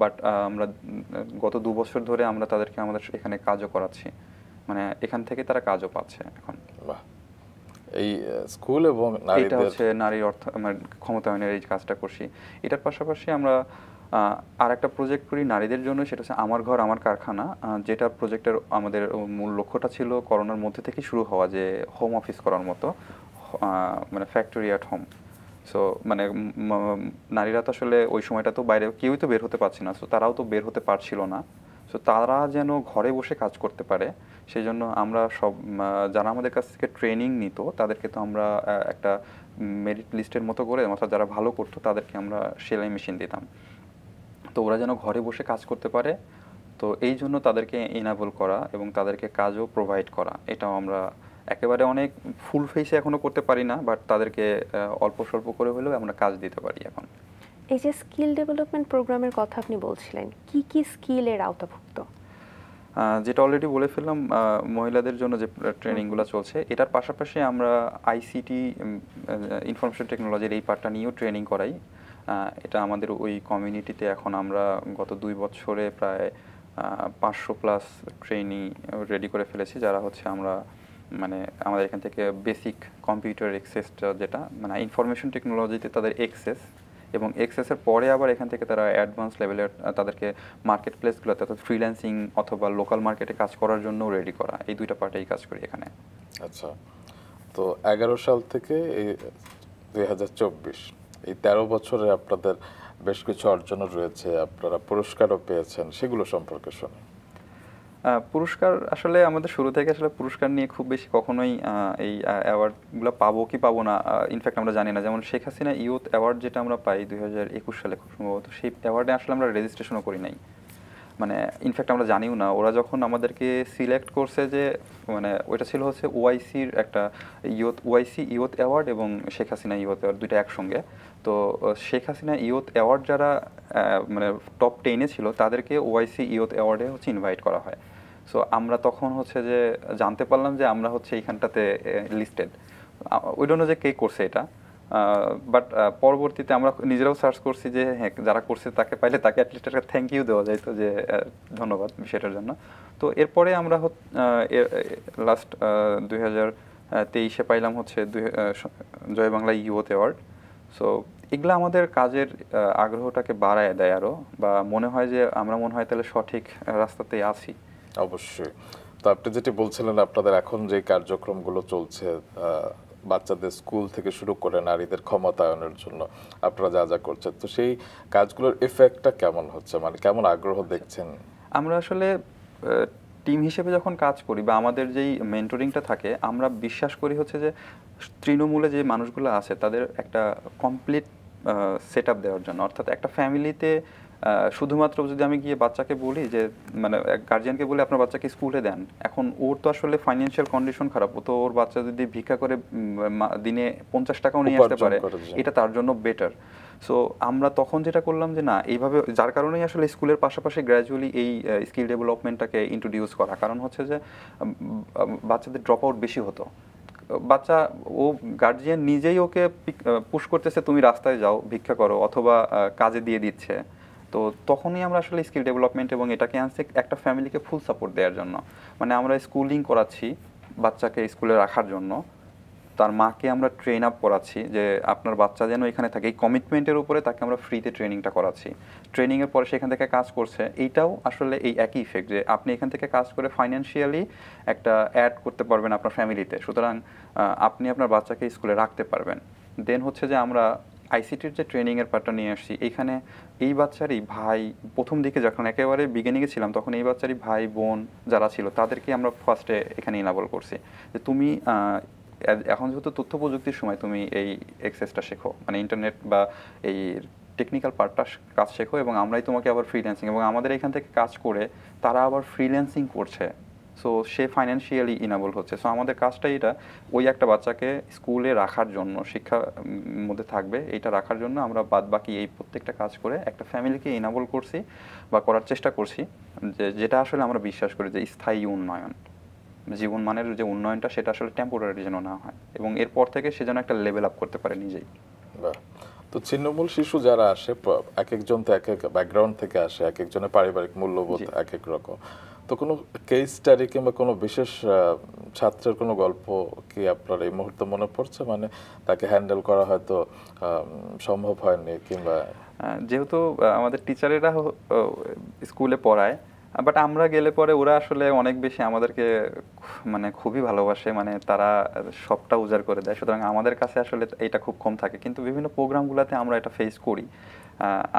বাট আমরা গত দু বছর ধরে আমরা তাদেরকে আমাদের এখানে কাজও করাচ্ছি মানে এখান থেকে তারা কাজও পাচ্ছে এখন এই স্কুল এবং এটা হচ্ছে নারীর অর্থ মানে ক্ষমতায়নের এই কাজটা করছি এটার পাশাপাশি আমরা আর একটা প্রজেক্ট করি নারীদের জন্য সেটা হচ্ছে আমার ঘর আমার কারখানা যেটা প্রজেক্টের আমাদের মূল লক্ষ্যটা ছিল করোনার মধ্যে থেকে শুরু হওয়া যে হোম অফিস করার মতো মানে ফ্যাক্টরি অ্যাট হোম সো মানে নারীরা তো আসলে ওই সময়টা তো বাইরে কেউই তো বের হতে পারছে না সো তারাও তো বের হতে পারছিল না সো তারা যেন ঘরে বসে কাজ করতে পারে সেই জন্য আমরা সব যারা আমাদের কাছ থেকে ট্রেনিং নিত তাদেরকে তো আমরা একটা মেরিট লিস্টের মতো করে অর্থাৎ যারা ভালো করতো তাদেরকে আমরা সেলাই মেশিন দিতাম তো ওরা যেন ঘরে বসে কাজ করতে পারে তো এই জন্য তাদেরকে এনাবল করা এবং তাদেরকে কাজও প্রোভাইড করা এটাও আমরা একেবারে অনেক ফুল ফেসে এখনও করতে পারি না বাট তাদেরকে অল্প স্বল্প করে হলেও আমরা কাজ দিতে পারি এখন এই যে স্কিল ডেভেলপমেন্ট প্রোগ্রামের কথা আপনি বলছিলেন কি কি স্কিলের আওতাভুক্ত যেটা অলরেডি বলে ফেললাম মহিলাদের জন্য যে ট্রেনিংগুলো চলছে এটার পাশাপাশি আমরা আইসিটি ইনফরমেশন টেকনোলজির এই পার্টটা নিয়েও ট্রেনিং করাই এটা আমাদের ওই কমিউনিটিতে এখন আমরা গত দুই বছরে প্রায় পাঁচশো প্লাস ট্রেনি রেডি করে ফেলেছি যারা হচ্ছে আমরা মানে আমাদের এখান থেকে বেসিক কম্পিউটার এক্সেসটা যেটা মানে ইনফরমেশন টেকনোলজিতে তাদের এক্সেস এবং এক্সেসের পরে আবার এখান থেকে তারা অ্যাডভান্স লেভেলের তাদেরকে মার্কেট প্লেসগুলোতে অর্থাৎ ফ্রিল্যান্সিং অথবা লোকাল মার্কেটে কাজ করার জন্য রেডি করা এই দুইটা পার্টেই কাজ করি এখানে আচ্ছা তো এগারো সাল থেকে দুই হাজার চব্বিশ এই তেরো বছরে আপনাদের বেশ কিছু অর্জনও রয়েছে আপনারা পুরস্কারও পেয়েছেন সেগুলো সম্পর্কে শুনি পুরস্কার আসলে আমাদের শুরু থেকে আসলে পুরস্কার নিয়ে খুব বেশি কখনোই এই অ্যাওয়ার্ডগুলো পাবো কি পাবো না ইনফ্যাক্ট আমরা জানি না যেমন শেখ হাসিনা ইউথ অ্যাওয়ার্ড যেটা আমরা পাই দুই সালে খুব সম্ভবত সেই অ্যাওয়ার্ডে আসলে আমরা রেজিস্ট্রেশনও করি নাই মানে ইনফ্যাক্ট আমরা জানিও না ওরা যখন আমাদেরকে সিলেক্ট করছে যে মানে ওইটা ছিল হচ্ছে ওআইসির একটা ইয়ত ওআইসি ইয়ত অ্যাওয়ার্ড এবং শেখ হাসিনা ইয়ত অ্যাওয়ার্ড দুইটা একসঙ্গে তো শেখ হাসিনা ইয়ুথ অ্যাওয়ার্ড যারা মানে টপ টেনে ছিল তাদেরকে ওআইসি ইয়ুথ অ্যাওয়ার্ডে হচ্ছে ইনভাইট করা হয় সো আমরা তখন হচ্ছে যে জানতে পারলাম যে আমরা হচ্ছে এইখানটাতে লিস্টেড ওই জন্য যে কে করছে এটা বাট পরবর্তীতে আমরা নিজেরাও সার্চ করছি যে হ্যাঁ যারা করছে তাকে পাইলে তাকে অ্যাটলিস্ট একটা থ্যাংক ইউ দেওয়া যায় তো যে ধন্যবাদ বিষয়টার জন্য তো এরপরে আমরা লাস্ট দুই হাজার তেইশে পাইলাম হচ্ছে দুই Joy Bangla youth award so এগুলো আমাদের কাজের আগ্রহটাকে বাড়ায় দেয় আরও বা মনে হয় যে আমরা মনে হয় তাহলে সঠিক রাস্তাতেই আছি অবশ্যই তো আপনি যেটি বলছিলেন আপনাদের এখন যে কার্যক্রমগুলো চলছে বাচ্চাদের স্কুল থেকে শুরু করে নারীদের ক্ষমতায়নের জন্য আপনারা যা যা করছেন তো সেই কাজগুলোর এফেক্টটা কেমন হচ্ছে মানে কেমন আগ্রহ দেখছেন আমরা আসলে টিম হিসেবে যখন কাজ করি বা আমাদের যেই মেন্টরিংটা থাকে আমরা বিশ্বাস করি হচ্ছে যে তৃণমূলে যে মানুষগুলো আছে তাদের একটা কমপ্লিট সেট আপ দেওয়ার জন্য অর্থাৎ একটা ফ্যামিলিতে শুধুমাত্র যদি আমি গিয়ে বাচ্চাকে বলি যে মানে গার্জিয়ানকে বলি আপনার বাচ্চাকে স্কুলে দেন এখন ওর তো আসলে ফাইন্যান্সিয়াল কন্ডিশন খারাপ ও তো ওর বাচ্চা যদি ভিক্ষা করে দিনে পঞ্চাশ টাকাও নিয়ে আসতে পারে এটা তার জন্য বেটার সো আমরা তখন যেটা করলাম যে না এইভাবে যার কারণেই আসলে স্কুলের পাশাপাশি গ্র্যাজুয়ালি এই স্কিল ডেভেলপমেন্টটাকে ইন্ট্রোডিউস করা কারণ হচ্ছে যে বাচ্চাদের ড্রপ আউট বেশি হতো বাচ্চা ও গার্জিয়ান নিজেই ওকে পুশ করতেছে তুমি রাস্তায় যাও ভিক্ষা করো অথবা কাজে দিয়ে দিচ্ছে তো তখনই আমরা আসলে স্কিল ডেভেলপমেন্ট এবং এটাকে আনছে একটা ফ্যামিলিকে ফুল সাপোর্ট দেওয়ার জন্য মানে আমরা স্কুলিং করাচ্ছি বাচ্চাকে স্কুলে রাখার জন্য তার মাকে আমরা ট্রেন আপ করাচ্ছি যে আপনার বাচ্চা যেন এখানে থাকে এই কমিটমেন্টের উপরে তাকে আমরা ফ্রিতে ট্রেনিংটা করাচ্ছি ট্রেনিংয়ের পরে সেখান থেকে কাজ করছে এইটাও আসলে এই একই ইফেক্ট যে আপনি এখান থেকে কাজ করে ফাইন্যান্সিয়ালি একটা অ্যাড করতে পারবেন আপনার ফ্যামিলিতে সুতরাং আপনি আপনার বাচ্চাকে স্কুলে রাখতে পারবেন দেন হচ্ছে যে আমরা আইসিটির যে ট্রেনিংয়ের পার্টটা নিয়ে আসছি এইখানে এই বাচ্চারই ভাই প্রথম দিকে যখন একেবারে বিগিনিংয়ে ছিলাম তখন এই বাচ্চারই ভাই বোন যারা ছিল তাদেরকে আমরা ফার্স্টে এখানে ইনাবল করছি যে তুমি এখন যেহেতু তথ্য প্রযুক্তির সময় তুমি এই এক্সেসটা শেখো মানে ইন্টারনেট বা এই টেকনিক্যাল পার্টটা কাজ শেখো এবং আমরাই তোমাকে আবার ফ্রিল্যান্সিং এবং আমাদের এখান থেকে কাজ করে তারা আবার ফ্রিল্যান্সিং করছে সো সে ফাইন্যান্সিয়ালি ইনাবল হচ্ছে সো আমাদের কাজটা এটা ওই একটা বাচ্চাকে স্কুলে রাখার জন্য শিক্ষার মধ্যে থাকবে এটা রাখার জন্য আমরা বাদ বাকি এই প্রত্যেকটা কাজ করে একটা ফ্যামিলিকে ইনাবল করছি বা করার চেষ্টা করছি যে যেটা আসলে আমরা বিশ্বাস করি যে স্থায়ী উন্নয়ন মানে জীবন মানের যে উন্নয়নটা সেটা আসলে টেম্পোরারি যেন না হয় এবং এরপর থেকে সে যেন একটা লেভেল আপ করতে পারে নিজেই তো ছিন্নমূল শিশু যারা আসে এক একজন তো এক এক ব্যাকগ্রাউন্ড থেকে আসে এক একজনের পারিবারিক মূল্যবোধ এক এক রকম তো কোনো কেস স্টাডি কিংবা কোনো বিশেষ ছাত্রের কোনো গল্প কি আপনার এই মুহূর্তে মনে পড়ছে মানে তাকে হ্যান্ডেল করা হয়তো সম্ভব হয়নি কিংবা যেহেতু আমাদের টিচারেরা স্কুলে পড়ায় বাট আমরা গেলে পরে ওরা আসলে অনেক বেশি আমাদেরকে মানে খুবই ভালোবাসে মানে তারা সবটা উজাড় করে দেয় সুতরাং আমাদের কাছে আসলে এটা খুব কম থাকে কিন্তু বিভিন্ন প্রোগ্রামগুলোতে আমরা এটা ফেস করি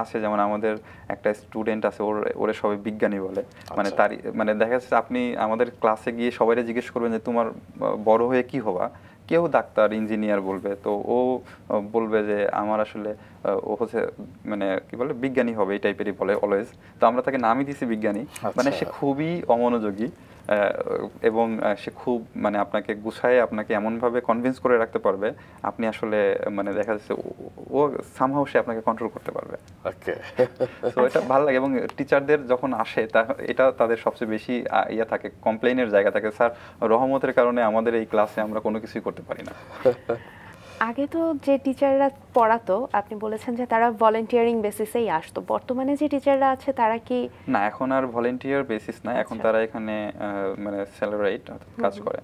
আছে যেমন আমাদের একটা স্টুডেন্ট আছে ওর ওরে সবাই বিজ্ঞানী বলে মানে আচ্ছা। তার মানে দেখা যাচ্ছে আপনি আমাদের ক্লাসে গিয়ে সবাইরে জিজ্ঞেস করবেন যে তোমার বড় হয়ে কি হবা কেউ ডাক্তার ইঞ্জিনিয়ার বলবে তো ও বলবে যে আমার আসলে ও হচ্ছে মানে কি বলে বিজ্ঞানী হবে এই টাইপেরই বলে অলওয়েজ তো আমরা তাকে নামই দিছি বিজ্ঞানী মানে আচ্ছা। সে খুবই অমনোযোগী এবং সে খুব মানে আপনাকে গুছায় আপনাকে এমনভাবে কনভিন্স করে রাখতে পারবে আপনি আসলে মানে দেখা যাচ্ছে ও সামহাও সে আপনাকে কন্ট্রোল করতে পারবে তো এটা ভালো লাগে এবং টিচারদের যখন আসে তা এটা তাদের সবচেয়ে বেশি ইয়ে থাকে কমপ্লেইনের জায়গা থাকে স্যার রহমতের কারণে আমাদের এই ক্লাসে আমরা কোনো কিছুই করতে পারি না আগে তো যে টিচাররা পড়াতো আপনি বলেছেন যে তারা ভলেন্টিয়ারিং বেসিসেই আসতো বর্তমানে যে টিচাররা আছে তারা কি না এখন আর ভলেন্টিয়ার বেসিস না এখন আচ্ছা। তারা এখানে মানে স্যালারাইট কাজ করে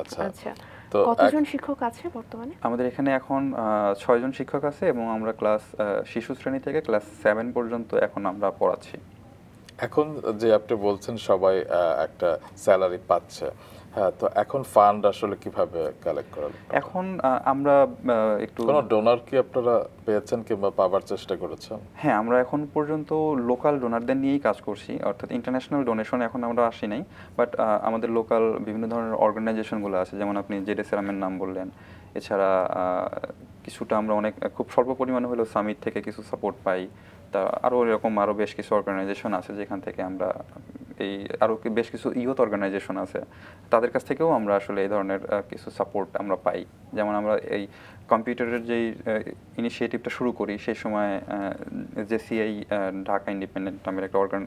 আচ্ছা আচ্ছা তো কতজন শিক্ষক আছে বর্তমানে আমাদের এখানে এখন ছয়জন শিক্ষক আছে এবং আমরা ক্লাস শিশু শ্রেণী থেকে ক্লাস সেভেন পর্যন্ত এখন আমরা পড়াচ্ছি এখন যে আপনি বলছেন সবাই একটা স্যালারি পাচ্ছে হ্যাঁ তো এখন ফান্ড আসলে কিভাবে কালেক্ট করা এখন আমরা একটু কোনো ডোনার কি আপনারা পেয়েছেন কিংবা পাওয়ার চেষ্টা করেছেন হ্যাঁ আমরা এখন পর্যন্ত লোকাল ডোনারদের নিয়েই কাজ করছি অর্থাৎ ইন্টারন্যাশনাল ডোনেশন এখন আমরা আসি নাই বাট আমাদের লোকাল বিভিন্ন ধরনের অর্গানাইজেশনগুলো আছে যেমন আপনি জেডে সেরামের নাম বললেন এছাড়া কিছুটা আমরা অনেক খুব স্বল্প পরিমাণে হলেও সামিট থেকে কিছু সাপোর্ট পাই তা আরও এরকম আরও বেশ কিছু অর্গানাইজেশন আছে যেখান থেকে আমরা এই আরও বেশ কিছু ইয়ুথ অর্গানাইজেশন আছে তাদের কাছ থেকেও আমরা আসলে এই ধরনের কিছু সাপোর্ট আমরা পাই যেমন আমরা এই কম্পিউটারের যেই ইনিশিয়েটিভটা শুরু করি সেই সময় যে সিআই ঢাকা ইন্ডিপেন্ডেন্ট নামের একটা অর্গান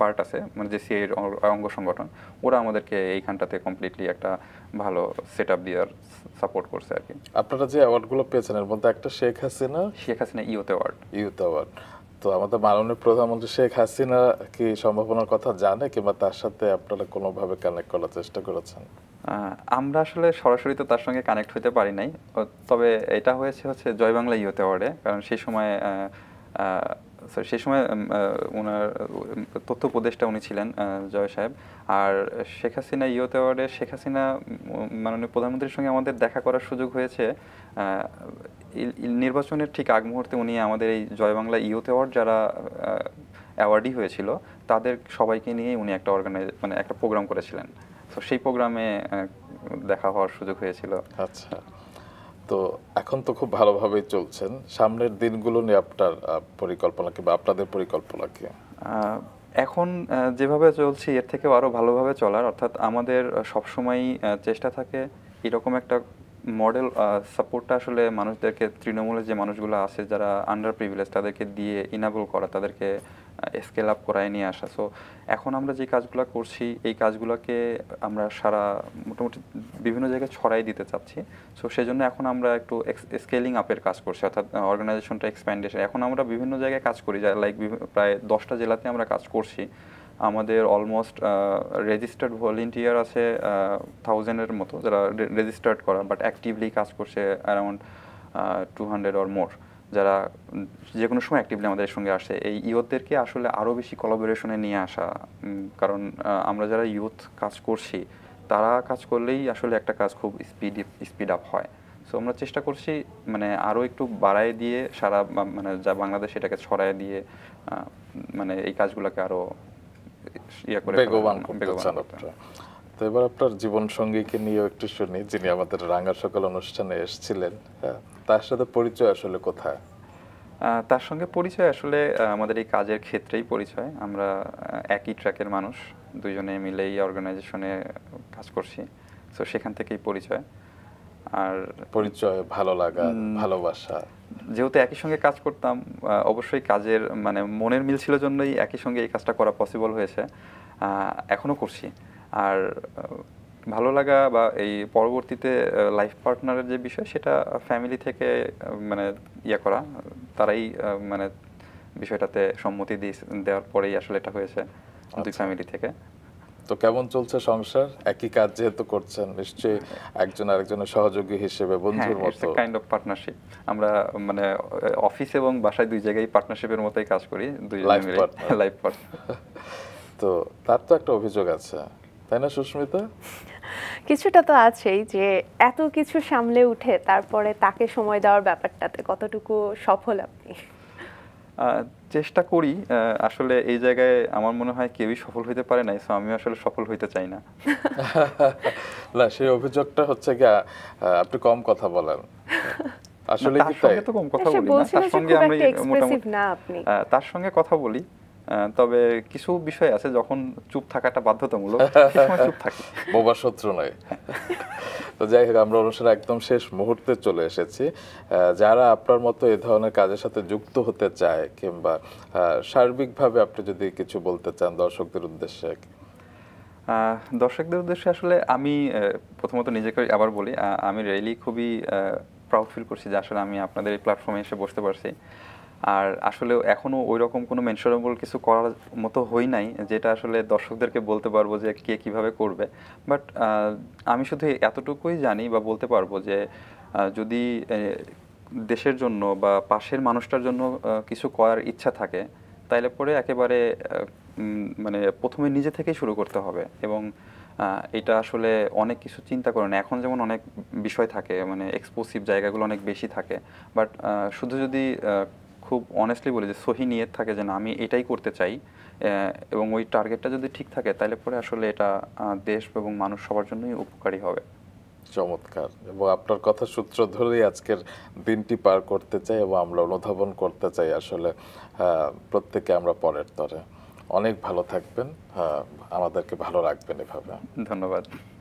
পার্ট আছে মানে যে সিআইয়ের অঙ্গ সংগঠন ওরা আমাদেরকে এইখানটাতে কমপ্লিটলি একটা ভালো সেট আপ দেওয়ার সাপোর্ট করছে আর কি আপনারা যে অ্যাওয়ার্ডগুলো পেয়েছেন এর মধ্যে একটা Sheikh Hasina Sheikh Hasina youth award youth award তো আমাদের মাননীয় প্রধানমন্ত্রী শেখ হাসিনা কি সম্ভাবনার কথা জানে কিংবা তার সাথে আপনারা কোনোভাবে কানেক্ট করার চেষ্টা করেছেন আমরা আসলে সরাসরি তো তার সঙ্গে কানেক্ট হতে পারি নাই তবে এটা হয়েছে হচ্ছে জয় বাংলা ইউতে ওয়ার্ডে কারণ সেই সময় স্যার সেই সময় ওনার তথ্য উপদেষ্টা উনি ছিলেন জয় সাহেব আর শেখ হাসিনা ইয়োতে অ্যাওয়ার্ডে শেখ হাসিনা মাননীয় প্রধানমন্ত্রীর সঙ্গে আমাদের দেখা করার সুযোগ হয়েছে নির্বাচনের ঠিক আগ মুহূর্তে উনি আমাদের এই জয় বাংলা ইয়োতে অ্যাওয়ার্ড যারা অ্যাওয়ার্ডই হয়েছিল তাদের সবাইকে নিয়েই উনি একটা অর্গানাইজ মানে একটা প্রোগ্রাম করেছিলেন তো সেই প্রোগ্রামে দেখা হওয়ার সুযোগ হয়েছিল আচ্ছা তো এখন তো খুব ভালোভাবেই চলছেন সামনের দিনগুলো নিয়ে আপনার পরিকল্পনা বা আপনাদের পরিকল্পনা কি এখন যেভাবে চলছি এর থেকেও আরও ভালোভাবে চলার অর্থাৎ আমাদের সবসময়ই চেষ্টা থাকে এরকম একটা মডেল সাপোর্টটা আসলে মানুষদেরকে তৃণমূলের যে মানুষগুলো আছে যারা আন্ডার প্রিভিলেজ তাদেরকে দিয়ে ইনাবল করা তাদেরকে স্কেল আপ করায় নিয়ে আসা সো এখন আমরা যে কাজগুলো করছি এই কাজগুলোকে আমরা সারা মোটামুটি বিভিন্ন জায়গায় ছড়াই দিতে চাচ্ছি সো সেই জন্য এখন আমরা একটু স্কেলিং আপের কাজ করছি অর্থাৎ অর্গানাইজেশনটা এক্সপ্যান্ডেশন এখন আমরা বিভিন্ন জায়গায় কাজ করি লাইক প্রায় দশটা জেলাতে আমরা কাজ করছি আমাদের অলমোস্ট রেজিস্টার্ড ভলেন্টিয়ার আছে থাউজেন্ডের মতো যারা রেজিস্টার্ড করা বাট অ্যাক্টিভলি কাজ করছে around two hundred or more যারা যে কোনো সময় অ্যাক্টিভলি আমাদের সঙ্গে আসে এই ইয়ুথদেরকে আসলে আরও বেশি কলাবোরেশনে নিয়ে আসা কারণ আমরা যারা ইয়ুথ কাজ করছি তারা কাজ করলেই আসলে একটা কাজ খুব স্পিড স্পিড আপ হয় সো আমরা চেষ্টা করছি মানে আরও একটু বাড়ায় দিয়ে সারা মানে যা বাংলাদেশ এটাকে ছড়ায় দিয়ে মানে এই কাজগুলোকে আরও ইয়ে করে বেগবান করতে তো এবার আপনার জীবন সঙ্গীকে নিয়ে একটু শুনি যিনি আমাদের রাঙা সকাল অনুষ্ঠানে এসেছিলেন তার সাথে পরিচয় আসলে কোথায় তার সঙ্গে পরিচয় আসলে আমাদের এই কাজের ক্ষেত্রেই পরিচয় আমরা একই ট্র্যাকের মানুষ দুজনে মিলে এই অর্গানাইজেশনে কাজ করছি তো সেখান থেকেই পরিচয় আর পরিচয় ভালো লাগা ভালোবাসা যেহেতু একই সঙ্গে কাজ করতাম অবশ্যই কাজের মানে মনের মিল ছিল জন্যই একই সঙ্গে এই কাজটা করা পসিবল হয়েছে এখনও করছি আর ভালো লাগা বা এই পরবর্তীতে লাইফ পার্টনারের যে বিষয় সেটা ফ্যামিলি থেকে মানে ইয়ে করা তারাই মানে বিষয়টাতে সম্মতি দেওয়ার পরেই আসলে এটা হয়েছে দুই ফ্যামিলি আচ্ছা। থেকে তো কেমন চলছে সংসার একই কাজ যেহেতু করছেন নিশ্চয়ই একজন আরেকজনের সহযোগী হিসেবে হ্যাঁ, বন্ধুর মতো কাইন্ড অফ পার্টনারশিপ আমরা মানে অফিস এবং বাসায় দুই জায়গায় পার্টনারশিপের মতোই কাজ করি দুই লাইফ পার্টনার তো তার তো একটা অভিযোগ আছে তাই না সুস্মিতা কিছুটা তো আছেই যে এত কিছু সামলে উঠে তারপরে তাকে সময় দেওয়ার ব্যাপারটাতে কতটুকু সফল আপনি চেষ্টা করি আসলে এই জায়গায় আমার মনে হয় কেউই সফল হইতে পারে নাই আমি আসলে সফল হইতে চাই না *laughs* না সেই অভিযোগটা হচ্ছে কি আপনি কম কথা বলেন আসলে কি তাই তো কম কথা বলি না তার সঙ্গে আমি মোটামুটি তার সঙ্গে কথা বলি তবে কিছু বিষয় আছে যখন চুপ থাকাটা বাধ্যতামূলক *laughs* চুপ থাকি বোবা শত্রু নয় তো যাই হোক আমরা অনুষ্ঠানে একদম শেষ মুহূর্তে চলে এসেছি যারা আপনার মতো এ ধরনের কাজের সাথে যুক্ত হতে চায় কিংবা সার্বিকভাবে আপনি যদি কিছু বলতে চান দর্শকদের উদ্দেশ্যে দর্শকদের উদ্দেশ্যে আসলে আমি প্রথমত নিজেকে আবার বলি আমি রেলি খুবই প্রাউড ফিল করছি যে আসলে আমি আপনাদের এই প্ল্যাটফর্মে এসে বসতে পারছি আর আসলে এখনও ওই রকম কোনো মেনশনেবল কিছু করার মতো হই নাই যেটা আসলে দর্শকদেরকে বলতে পারবো যে কে কিভাবে করবে বাট আমি শুধু এতটুকুই জানি বা বলতে পারবো যে যদি দেশের জন্য বা পাশের মানুষটার জন্য কিছু করার ইচ্ছা থাকে তাইলে পরে একেবারে মানে প্রথমে নিজে থেকেই শুরু করতে হবে এবং এটা আসলে অনেক কিছু চিন্তা করে না এখন যেমন অনেক বিষয় থাকে মানে এক্সপোসিভ জায়গাগুলো অনেক বেশি থাকে বাট শুধু যদি খুব অনেস্টলি বলি যে সহি নিয়ত থাকে যে না আমি এটাই করতে চাই এবং ওই টার্গেটটা যদি ঠিক থাকে তাহলে পরে আসলে এটা দেশ এবং মানুষ সবার জন্যই উপকারী হবে চমৎকার এবং আপনার কথা সূত্র ধরেই আজকের দিনটি পার করতে চাই এবং আমরা অনুধাবন করতে চাই আসলে প্রত্যেকে আমরা পরের তরে অনেক ভালো থাকবেন আমাদেরকে ভালো রাখবেন এভাবে ধন্যবাদ